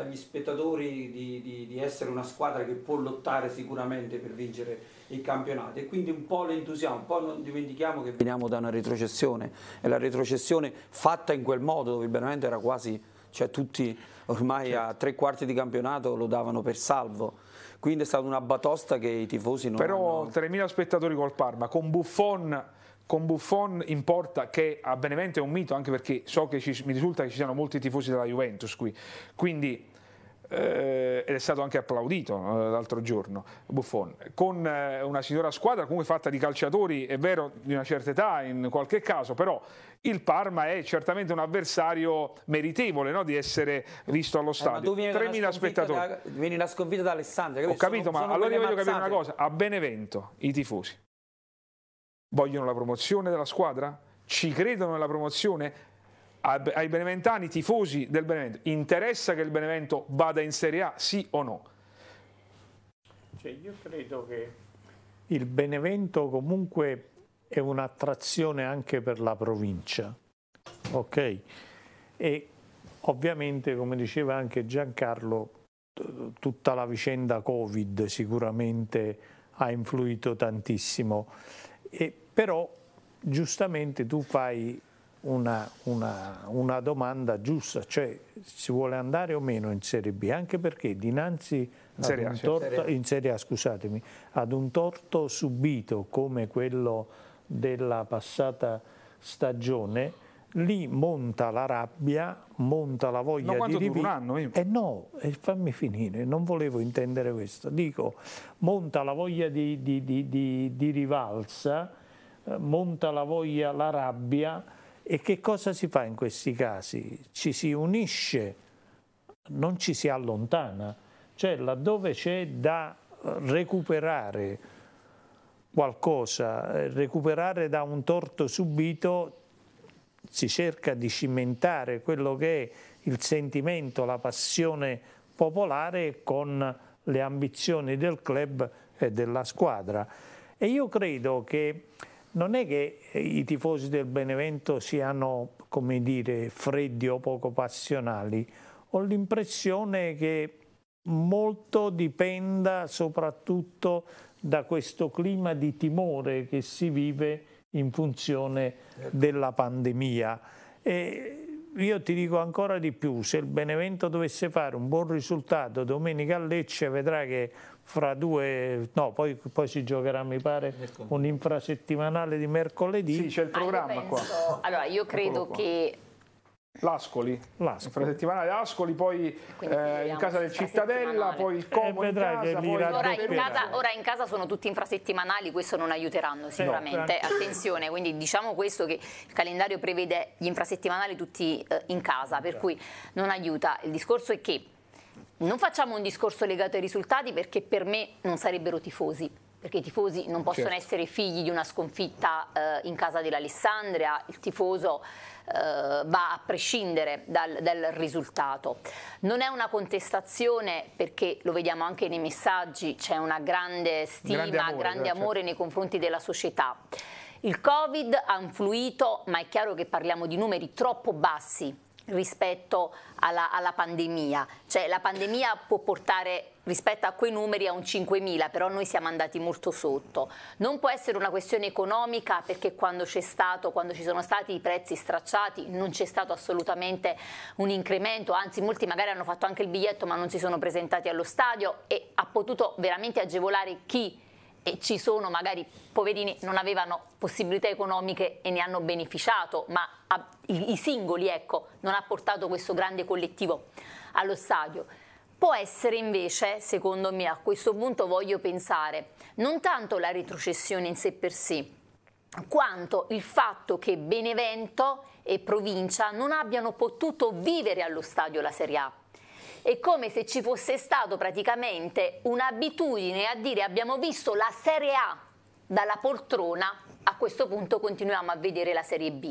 agli spettatori di, di, di essere una squadra che può lottare sicuramente per vincere il campionato e quindi un po' l'entusiasmo, poi non dimentichiamo che veniamo da una retrocessione e la retrocessione fatta in quel modo dove il Benevento era quasi, cioè tutti ormai certo. a tre quarti di campionato lo davano per salvo quindi è stata una batosta che i tifosi non però hanno... 3.000 spettatori col Parma con Buffon, con Buffon in porta che a Benevento è un mito anche perché so che ci, mi risulta che ci siano molti tifosi della Juventus qui quindi eh, ed è stato anche applaudito eh, l'altro giorno Buffon, con eh, una signora squadra comunque fatta di calciatori, è vero di una certa età in qualche caso, però il Parma è certamente un avversario meritevole no, di essere visto allo eh, stadio. 3.000 spettatori. Da, vieni la sconfitta da Alessandria. Ho capito, sono, ma sono allora io voglio capire una cosa, a Benevento i tifosi vogliono la promozione della squadra? Ci credono nella promozione? ai beneventani tifosi del Benevento interessa che il Benevento vada in Serie A, sì o no? Cioè, io credo che il Benevento comunque è un'attrazione anche per la provincia, ok? E ovviamente, come diceva anche Giancarlo, tutta la vicenda Covid sicuramente ha influito tantissimo, e però giustamente tu fai una, una, una, domanda giusta, cioè si vuole andare o meno in Serie B, anche perché dinanzi ad un, torto, A, scusatemi, ad un torto subito come quello della passata stagione, lì monta la rabbia, monta la voglia no, di rivendicare. E eh no, eh, fammi finire, non volevo intendere questo. Dico, monta la voglia di, di, di, di rivalsa, eh, monta la voglia, la rabbia e che cosa si fa in questi casi? Ci si unisce, non ci si allontana, cioè laddove c'è da eh, recuperare qualcosa, eh, recuperare da un torto subito, si cerca di cimentare quello che è il sentimento, la passione popolare con le ambizioni del club e della squadra. E io credo che non è che eh, i tifosi del Benevento siano, come dire, freddi o poco passionali, ho l'impressione che molto dipenda soprattutto da questo clima di timore che si vive in funzione della pandemia. E io ti dico ancora di più, se il Benevento dovesse fare un buon risultato domenica a Lecce vedrà che fra due, no poi, poi si giocherà mi pare un infrasettimanale di mercoledì. Sì c'è il ah, programma ah, penso, qua. Allora io credo che L'Ascoli, L'Ascoli. infrasettimanale Ascoli, poi eh, in casa del Cittadella, poi il eh, Como eh, in casa, poi... ora, in casa, ora, in casa, sono tutti infrasettimanali, questo non aiuteranno sicuramente, no. Eh. attenzione, quindi diciamo questo che il calendario prevede gli infrasettimanali tutti eh, in casa, per cui non aiuta, il discorso è che non facciamo un discorso legato ai risultati perché per me non sarebbero tifosi, perché i tifosi non possono certo. essere figli di una sconfitta eh, in casa dell'Alessandria, il tifoso eh, va a prescindere dal, dal, risultato. Non è una contestazione perché lo vediamo anche nei messaggi, c'è una grande stima, grande amore, grande eh, amore certo. nei confronti della società. Il Covid ha influito, ma è chiaro che parliamo di numeri troppo bassi rispetto alla, alla, pandemia. Cioè la pandemia può portare rispetto a quei numeri a un 5.000, però noi siamo andati molto sotto. Non può essere una questione economica perché quando, stato, quando ci sono stati i prezzi stracciati non c'è stato assolutamente un incremento, anzi molti magari hanno fatto anche il biglietto ma non si sono presentati allo stadio e ha potuto veramente agevolare chi e ci sono magari poverini non avevano possibilità economiche e ne hanno beneficiato, ma i, i singoli, ecco, non ha portato questo grande collettivo allo stadio. Può essere invece, secondo me, a questo punto voglio pensare, non tanto la retrocessione in sé per sé, quanto il fatto che Benevento e provincia non abbiano potuto vivere allo stadio la Serie A. È come se ci fosse stato praticamente un'abitudine a dire abbiamo visto la Serie A dalla poltrona questo punto continuiamo a vedere la Serie B.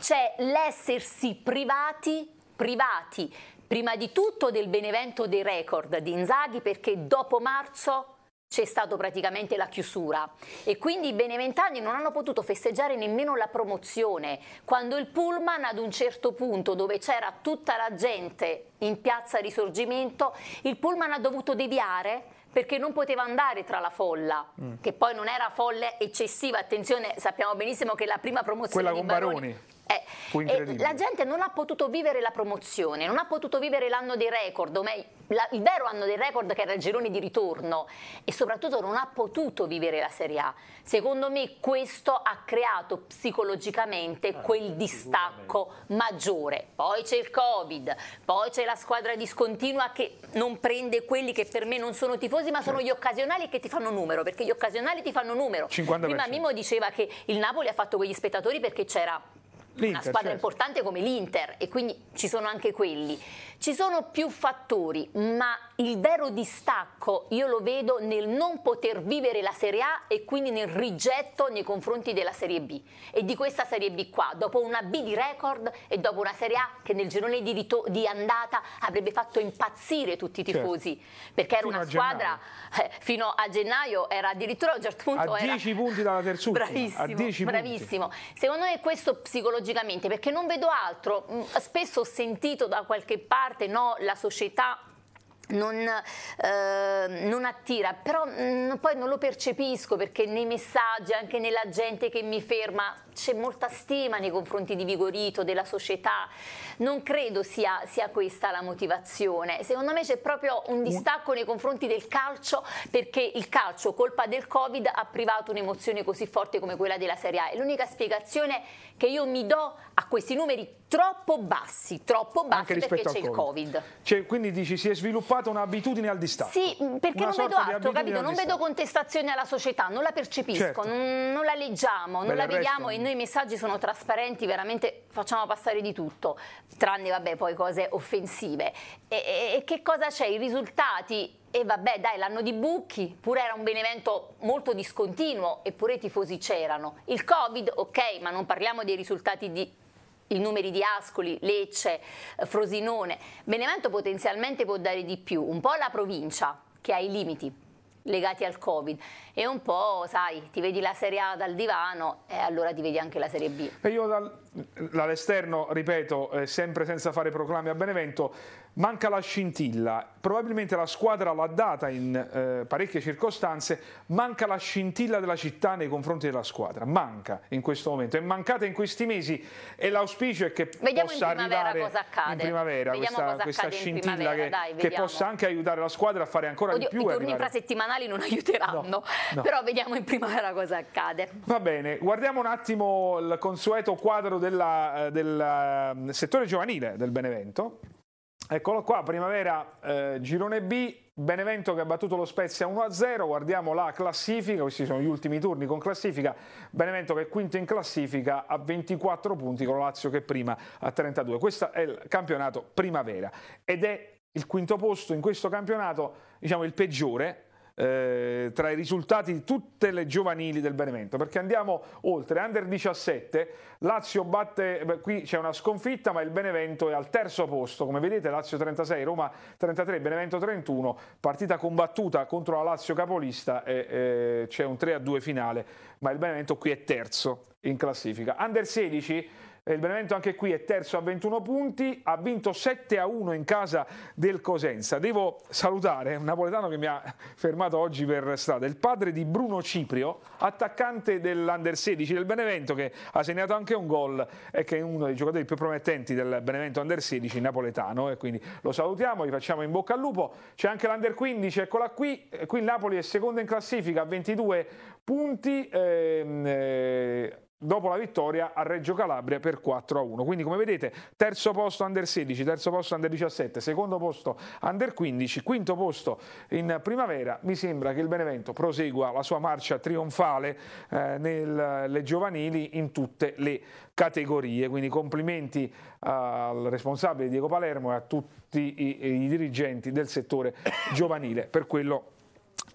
C'è l'essersi privati, privati, prima di tutto del benevento dei record di Inzaghi perché dopo marzo c'è stata praticamente la chiusura e quindi i beneventani non hanno potuto festeggiare nemmeno la promozione quando il pullman ad un certo punto dove c'era tutta la gente in piazza Risorgimento il pullman ha dovuto deviare perché non poteva andare tra la folla, mm. che poi non era folle eccessiva, attenzione, sappiamo benissimo che la prima promozione Quella di Baroni, Baroni eh, la gente non ha potuto vivere la promozione, non ha potuto vivere l'anno dei record, me, la, il vero anno dei record che era il girone di ritorno e soprattutto non ha potuto vivere la Serie A. Secondo me questo ha creato psicologicamente eh, quel distacco maggiore. Poi c'è il Covid, poi c'è la squadra discontinua che non prende quelli che per me non sono tifosi ma sono gli occasionali che ti fanno numero, perché gli occasionali ti fanno numero. 50%. Prima Mimo diceva che il Napoli ha fatto quegli spettatori perché c'era una squadra certo. importante come l'Inter e quindi ci sono anche quelli. Ci sono più fattori, ma il vero distacco io lo vedo nel non poter vivere la Serie A e quindi nel rigetto nei confronti della Serie B e di questa Serie B qua, dopo una B di record e dopo una Serie A che nel girone di, rito- di andata avrebbe fatto impazzire tutti i certo. tifosi, certo. perché era fino una squadra eh, fino a gennaio era addirittura a un certo punto a 10 era... punti dalla terzultima. Bravissimo, bravissimo. Secondo me questo psicologicamente, perché non vedo altro, mm, spesso ho sentito da qualche parte no, la società non, eh, non, attira, però mh, mm, poi non lo percepisco perché nei messaggi, anche nella gente che mi ferma, c'è molta stima nei confronti di Vigorito, della società, non credo sia, sia questa la motivazione, secondo me c'è proprio un distacco nei confronti del calcio perché il calcio, colpa del Covid, ha privato un'emozione così forte come quella della Serie A. È l'unica spiegazione che io mi do a questi numeri troppo bassi, troppo bassi perché c'è il Covid. Cioè, quindi dici si è sviluppata un'abitudine al distacco. Sì, mm, perché non vedo altro, capito? Non distacco. vedo contestazione alla società, non la percepisco, certo. non, non, la leggiamo, Beh, non la vediamo e noi i messaggi sono trasparenti, veramente facciamo passare di tutto, tranne vabbè poi cose offensive. E, e, e che cosa c'è? I risultati e vabbè dai l'anno di Bucchi pure era un Benevento molto discontinuo eppure i tifosi c'erano il Covid ok ma non parliamo dei risultati di i numeri di Ascoli, Lecce, eh, Frosinone Benevento potenzialmente può dare di più un po' la provincia che ha i limiti legati al Covid è un po', sai, ti vedi la Serie A dal divano e allora ti vedi anche la Serie B. E io dall'esterno, ripeto, eh, sempre senza fare proclami a Benevento, manca la scintilla. Probabilmente la squadra l'ha data in eh, parecchie circostanze, manca la scintilla della città nei confronti della squadra. Manca in questo momento, è mancata in questi mesi e l'auspicio è che vediamo possa arrivare cosa accade. in primavera vediamo questa, questa scintilla primavera, che, dai, che, possa anche aiutare la squadra a fare ancora Oddio, di più. I turni infrasettimanali non aiuteranno, no però vediamo in primavera cosa accade. Va bene, guardiamo un attimo il consueto quadro della, eh, del ehm, settore giovanile del Benevento. Eccolo qua, primavera, eh, girone B, Benevento che ha battuto lo Spezia 1-0, guardiamo la classifica, questi sono gli ultimi turni con classifica, Benevento che è quinto in classifica a 24 punti con Lazio che è prima a 32, questo è il campionato primavera ed è il quinto posto in questo campionato diciamo il peggiore eh, tra i risultati di tutte le giovanili del Benevento, perché andiamo oltre, under 17, Lazio batte, beh, qui c'è una sconfitta ma il Benevento è al terzo posto, come vedete Lazio 36, Roma 33, Benevento 31, partita combattuta contro la Lazio capolista e eh, c'è un 3-2 finale, ma il Benevento qui è terzo in classifica. Under 16 il Benevento anche qui è terzo a 21 punti, ha vinto 7 a 1 in casa del Cosenza. Devo salutare un napoletano che mi ha fermato oggi per strada, il padre di Bruno Ciprio, attaccante dell'Under 16 del Benevento che ha segnato anche un gol e che è uno dei giocatori più promettenti del Benevento Under 16 napoletano e quindi lo salutiamo, gli facciamo in bocca al lupo. C'è anche l'Under 15, eccola qui, qui il Napoli è secondo in classifica a 22 punti. Ehm, eh, dopo la vittoria a Reggio Calabria per 4 a 1. Quindi come vedete terzo posto under 16, terzo posto under 17, secondo posto under 15, quinto posto in primavera. Mi sembra che il Benevento prosegua la sua marcia trionfale eh, nelle giovanili in tutte le categorie. Quindi complimenti al responsabile Diego Palermo e a tutti i, i dirigenti del settore giovanile per quello che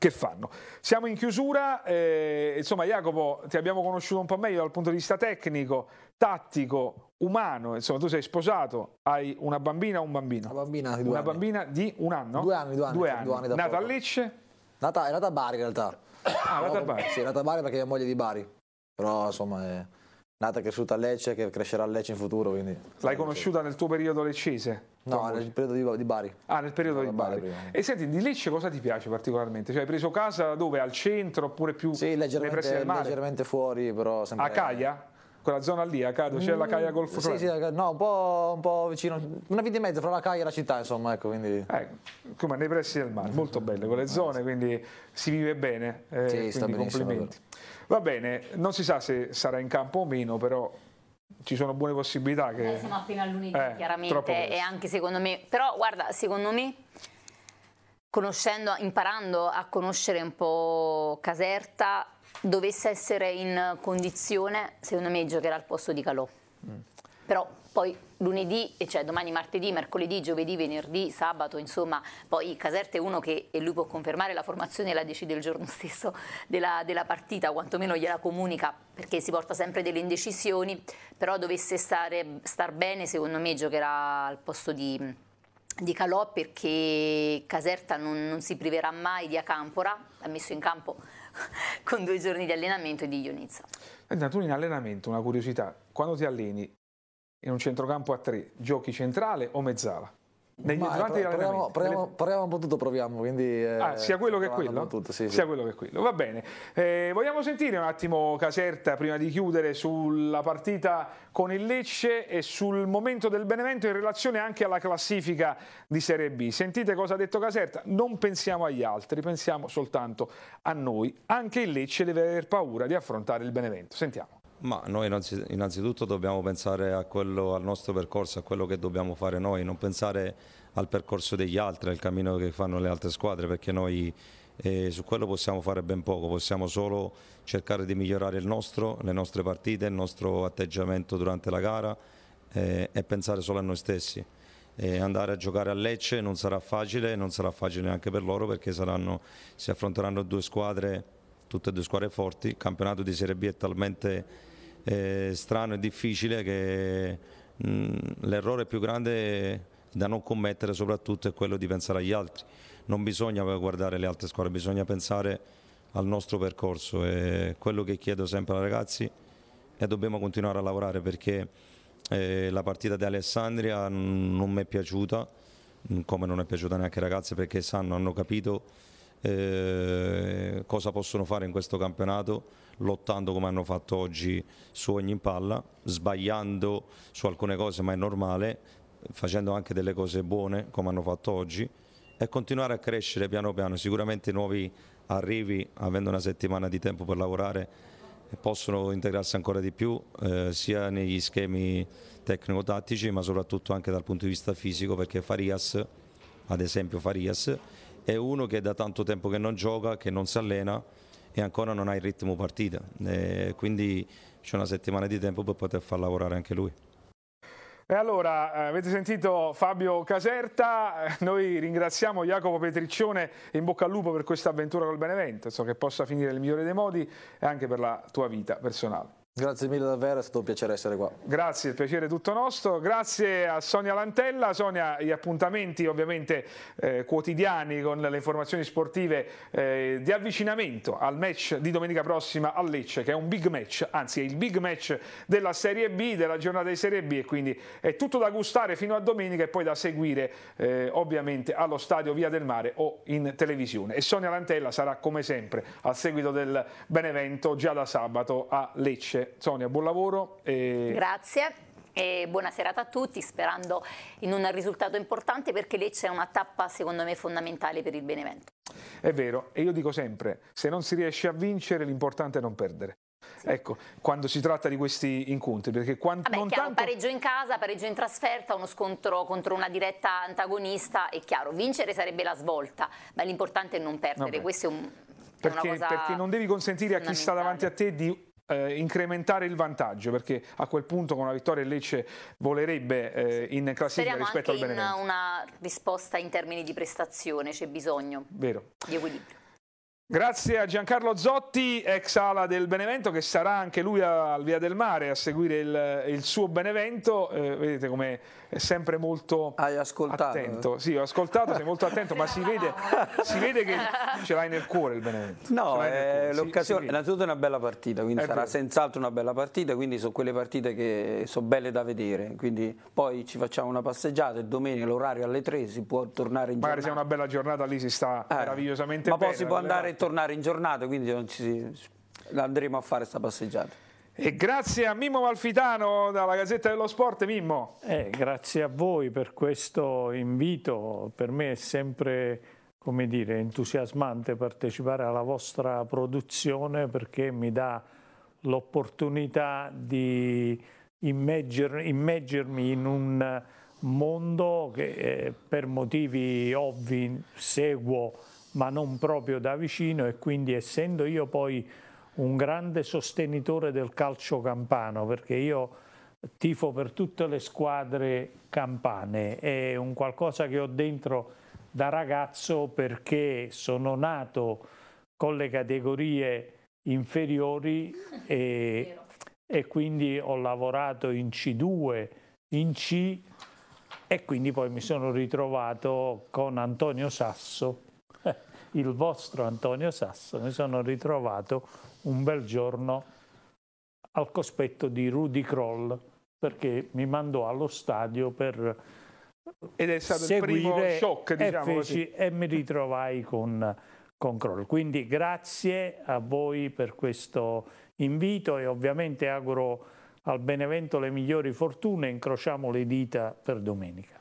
che fanno. Siamo in chiusura, eh, insomma Jacopo ti abbiamo conosciuto un po' meglio dal punto di vista tecnico, tattico, umano, insomma tu sei sposato, hai una bambina o un bambino? Una bambina di due una anni. bambina di un anno? Due anni, due anni. Due anni. Due anni nata poco. a Lecce? Nata, è nata a Bari in realtà. Ah, è nata a Bari? Sì, è nata a Bari perché è moglie di Bari, però insomma... È nata e cresciuta a Lecce, che crescerà a Lecce in futuro. Quindi... L'hai conosciuta nel tuo periodo leccese? No, nel periodo di, Bari. Ah, nel periodo di Bari. Bari e senti, di Lecce cosa ti piace particolarmente? Cioè, hai preso casa dove? Al centro oppure più? Sì, leggermente, leggermente fuori, però sempre... A Caia? Quella zona lì, a Cado, c'è cioè la Caia Golf mm, Club? Sì, sì, no, un po', un po', vicino, una via di mezzo fra la Caia e la città, insomma, ecco, quindi... Eh, come nei pressi del mare, molto belle quelle zone, quindi si vive bene, eh, sì, quindi complimenti. Davvero. Va bene, non si sa se sarà in campo o meno, però ci sono buone possibilità che... Noi siamo appena a lunedì, eh, chiaramente, e anche secondo me... Però guarda, secondo me, conoscendo, imparando a conoscere un po' Caserta, dovesse essere in condizione, secondo me giocherà al posto di Calò. Mm. Però poi lunedì, cioè domani, martedì, mercoledì, giovedì, venerdì, sabato, insomma, poi Caserta è uno che, e lui può confermare, la formazione e la decide il giorno [laughs] stesso della, della partita, quantomeno gliela comunica perché si porta sempre delle indecisioni, però dovesse stare, star bene, secondo me giocherà al posto di di Calò perché Caserta non, non, si priverà mai di Acampora, ha messo in campo [laughs] con due giorni di allenamento e di Ionizza. Senta, tu in allenamento, una curiosità, quando ti alleni in un centrocampo a tre, giochi centrale o mezzala? Negli, Ma, durante eh, proviamo, proviamo, proviamo, un po' tutto, proviamo. Quindi, eh, ah, sia quello che quello? Tutto, sì, sia sì. quello che quello, va bene. Eh, vogliamo sentire un attimo Caserta prima di chiudere sulla partita con il Lecce e sul momento del Benevento in relazione anche alla classifica di Serie B. Sentite cosa ha detto Caserta, non pensiamo agli altri, pensiamo soltanto a noi. Anche il Lecce deve aver paura di affrontare il Benevento. Sentiamo. Ma noi innanzitutto dobbiamo pensare quello, al nostro percorso, a quello che dobbiamo fare noi, non pensare al percorso degli altri, al cammino che fanno le altre squadre, perché noi eh, su quello possiamo fare ben poco, possiamo solo cercare di migliorare il nostro, le nostre partite, il nostro atteggiamento durante la gara eh, e pensare solo a noi stessi. Eh, andare a giocare a Lecce non sarà facile, non sarà facile neanche per loro perché saranno, si affronteranno due squadre, tutte e due squadre forti, il campionato di Serie B è talmente eh, strano e difficile che mm, l'errore più grande da non commettere soprattutto è quello di pensare agli altri. Non bisogna guardare le altre squadre, bisogna pensare al nostro percorso e quello che chiedo sempre ai ragazzi è dobbiamo continuare a lavorare perché eh, la partita di Alessandria non mi è piaciuta, mm, come non è piaciuta neanche ai ragazzi perché sanno, hanno capito eh, cosa possono fare in questo campionato lottando come hanno fatto oggi su ogni palla, sbagliando su alcune cose ma è normale, facendo anche delle cose buone come hanno fatto oggi e continuare a crescere piano piano, sicuramente nuovi arrivi avendo una settimana di tempo per lavorare possono integrarsi ancora di più eh, sia negli schemi tecnico-tattici ma soprattutto anche dal punto di vista fisico perché Farias, ad esempio Farias è uno che da tanto tempo che non gioca, che non si allena e ancora non ha il ritmo partita. E quindi c'è una settimana di tempo per poter far lavorare anche lui. E allora, eh, avete sentito Fabio Caserta, eh, noi ringraziamo Jacopo Petriccione, e in bocca al lupo per questa avventura col Benevento, so che possa finire nel migliore dei modi e anche per la tua vita personale. Grazie mille davvero, è stato un piacere essere qua. Grazie, il piacere è tutto nostro. Grazie a Sonia Lantella. Sonia, gli appuntamenti ovviamente eh, quotidiani con le informazioni sportive eh, di avvicinamento al match di domenica prossima a Lecce, che è un big match, anzi è il big match della Serie B, della giornata di Serie B e quindi è tutto da gustare fino a domenica e poi da seguire eh, ovviamente allo stadio Via del Mare o in televisione. E Sonia Lantella sarà come sempre al seguito del Benevento già da sabato a Lecce. Niente, Sonia, buon lavoro. E... Grazie. E buona serata a tutti, sperando in un risultato importante perché lì c'è una tappa secondo me fondamentale per il Benevento. È vero, e io dico sempre, se non si riesce a vincere l'importante è non perdere. Sì. Ecco, quando si tratta di questi incontri, perché quando Vabbè, non chiaro, tanto... pareggio in casa, pareggio in trasferta, uno scontro contro una diretta antagonista, è chiaro, vincere sarebbe la svolta, ma l'importante è non perdere, Vabbè. questo è un... Perché, è perché non devi consentire a chi sta davanti a te di eh, incrementare il vantaggio perché a quel punto con la vittoria il Lecce volerebbe eh, in classifica Speriamo rispetto al Benevento. Speriamo anche in una risposta in termini di prestazione, c'è bisogno Vero. di equilibrio. Grazie a Giancarlo Zotti, ex ala del Benevento, che sarà anche lui al Via del Mare a seguire il, il suo Benevento. Eh, vedete come è sempre molto eh? attento. Sì, ho ascoltato, sei molto attento, ma si vede, si vede, che ce l'hai nel cuore il Benevento. No, è eh, l'occasione, innanzitutto è una bella partita, quindi è sarà senz'altro una bella partita, quindi sono quelle partite che sono belle da vedere. Quindi poi ci facciamo una passeggiata e domenica l'orario alle 3 si può tornare in giro. Magari se è una bella giornata lì si sta eh, meravigliosamente ma bene. Ma poi si può andare tornare in giornata, quindi non ci, andremo a fare questa passeggiata. E grazie a Mimmo Malfitano dalla Gazzetta dello Sport, Mimmo. Eh, grazie a voi per questo invito, per me è sempre come dire, entusiasmante partecipare alla vostra produzione perché mi dà l'opportunità di immergermi immager, in un mondo che eh, per motivi ovvi seguo ma non proprio da vicino e quindi essendo io poi un grande sostenitore del calcio campano perché io tifo per tutte le squadre campane, è un qualcosa che ho dentro da ragazzo perché sono nato con le categorie inferiori e, e quindi ho lavorato in C2, in C e quindi poi mi sono ritrovato con Antonio Sasso il vostro Antonio Sasso, mi sono ritrovato un bel giorno al cospetto di Rudy Kroll perché mi mandò allo stadio per ed è stato seguire il primo shock diciamo così. e mi ritrovai con, con Kroll. Quindi grazie a voi per questo invito e ovviamente auguro al Benevento le migliori fortune, incrociamo le dita per domenica.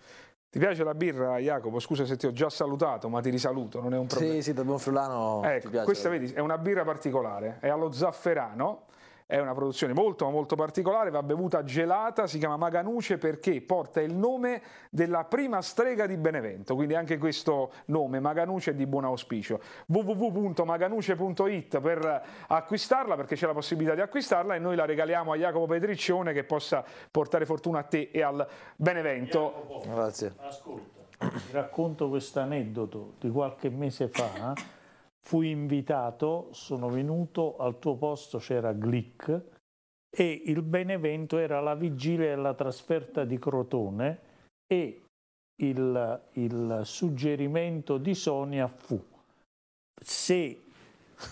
Ti piace la birra, Jacopo? Scusa se ti ho già salutato, ma ti risaluto, non è un problema. Sì, sì, da buon friulano. Ecco, questa vedi, è una birra particolare, è allo zafferano, è una produzione molto molto particolare, va bevuta gelata, si chiama Maganuce perché porta il nome della prima strega di Benevento, quindi anche questo nome Maganuce è di buon auspicio. www.maganuce.it per acquistarla perché c'è la possibilità di acquistarla e noi la regaliamo a Jacopo Petriccione che possa portare fortuna a te e al Benevento. Jacopo, Grazie. Ascolta, ti racconto questo aneddoto di qualche mese fa. Eh? fui invitato, sono venuto, al tuo posto c'era Glick e il Benevento era la vigilia della trasferta di Crotone e il, il suggerimento di Sonia fu se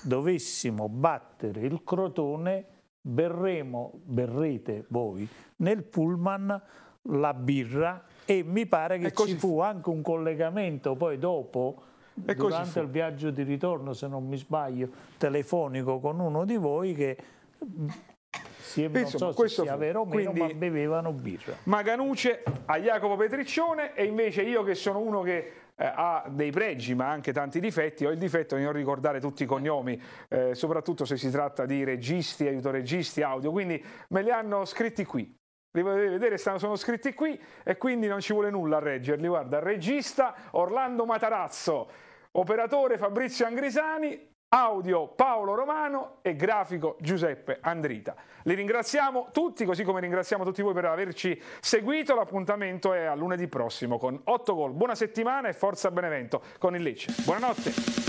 dovessimo battere il Crotone berremo, berrete voi nel pullman la birra e mi pare che ci fu anche un collegamento poi dopo e durante il viaggio di ritorno, se non mi sbaglio, telefonico con uno di voi che sì, Insomma, non so questo sia vero o meno, quindi, ma bevevano birra. Maganuce a Jacopo Petriccione e invece io che sono uno che eh, ha dei pregi ma anche tanti difetti, ho il difetto di non ricordare tutti i cognomi, eh, soprattutto se si tratta di registi, aiutoregisti, audio, quindi me li hanno scritti qui. Li potete vedere, sono scritti qui e quindi non ci vuole nulla a reggerli. Guarda, regista Orlando Matarazzo, Operatore Fabrizio Angrisani, audio Paolo Romano e grafico Giuseppe Andrita. Li ringraziamo tutti, così come ringraziamo tutti voi per averci seguito. L'appuntamento è a lunedì prossimo con 8 gol. Buona settimana e forza Benevento con il Lecce. Buonanotte.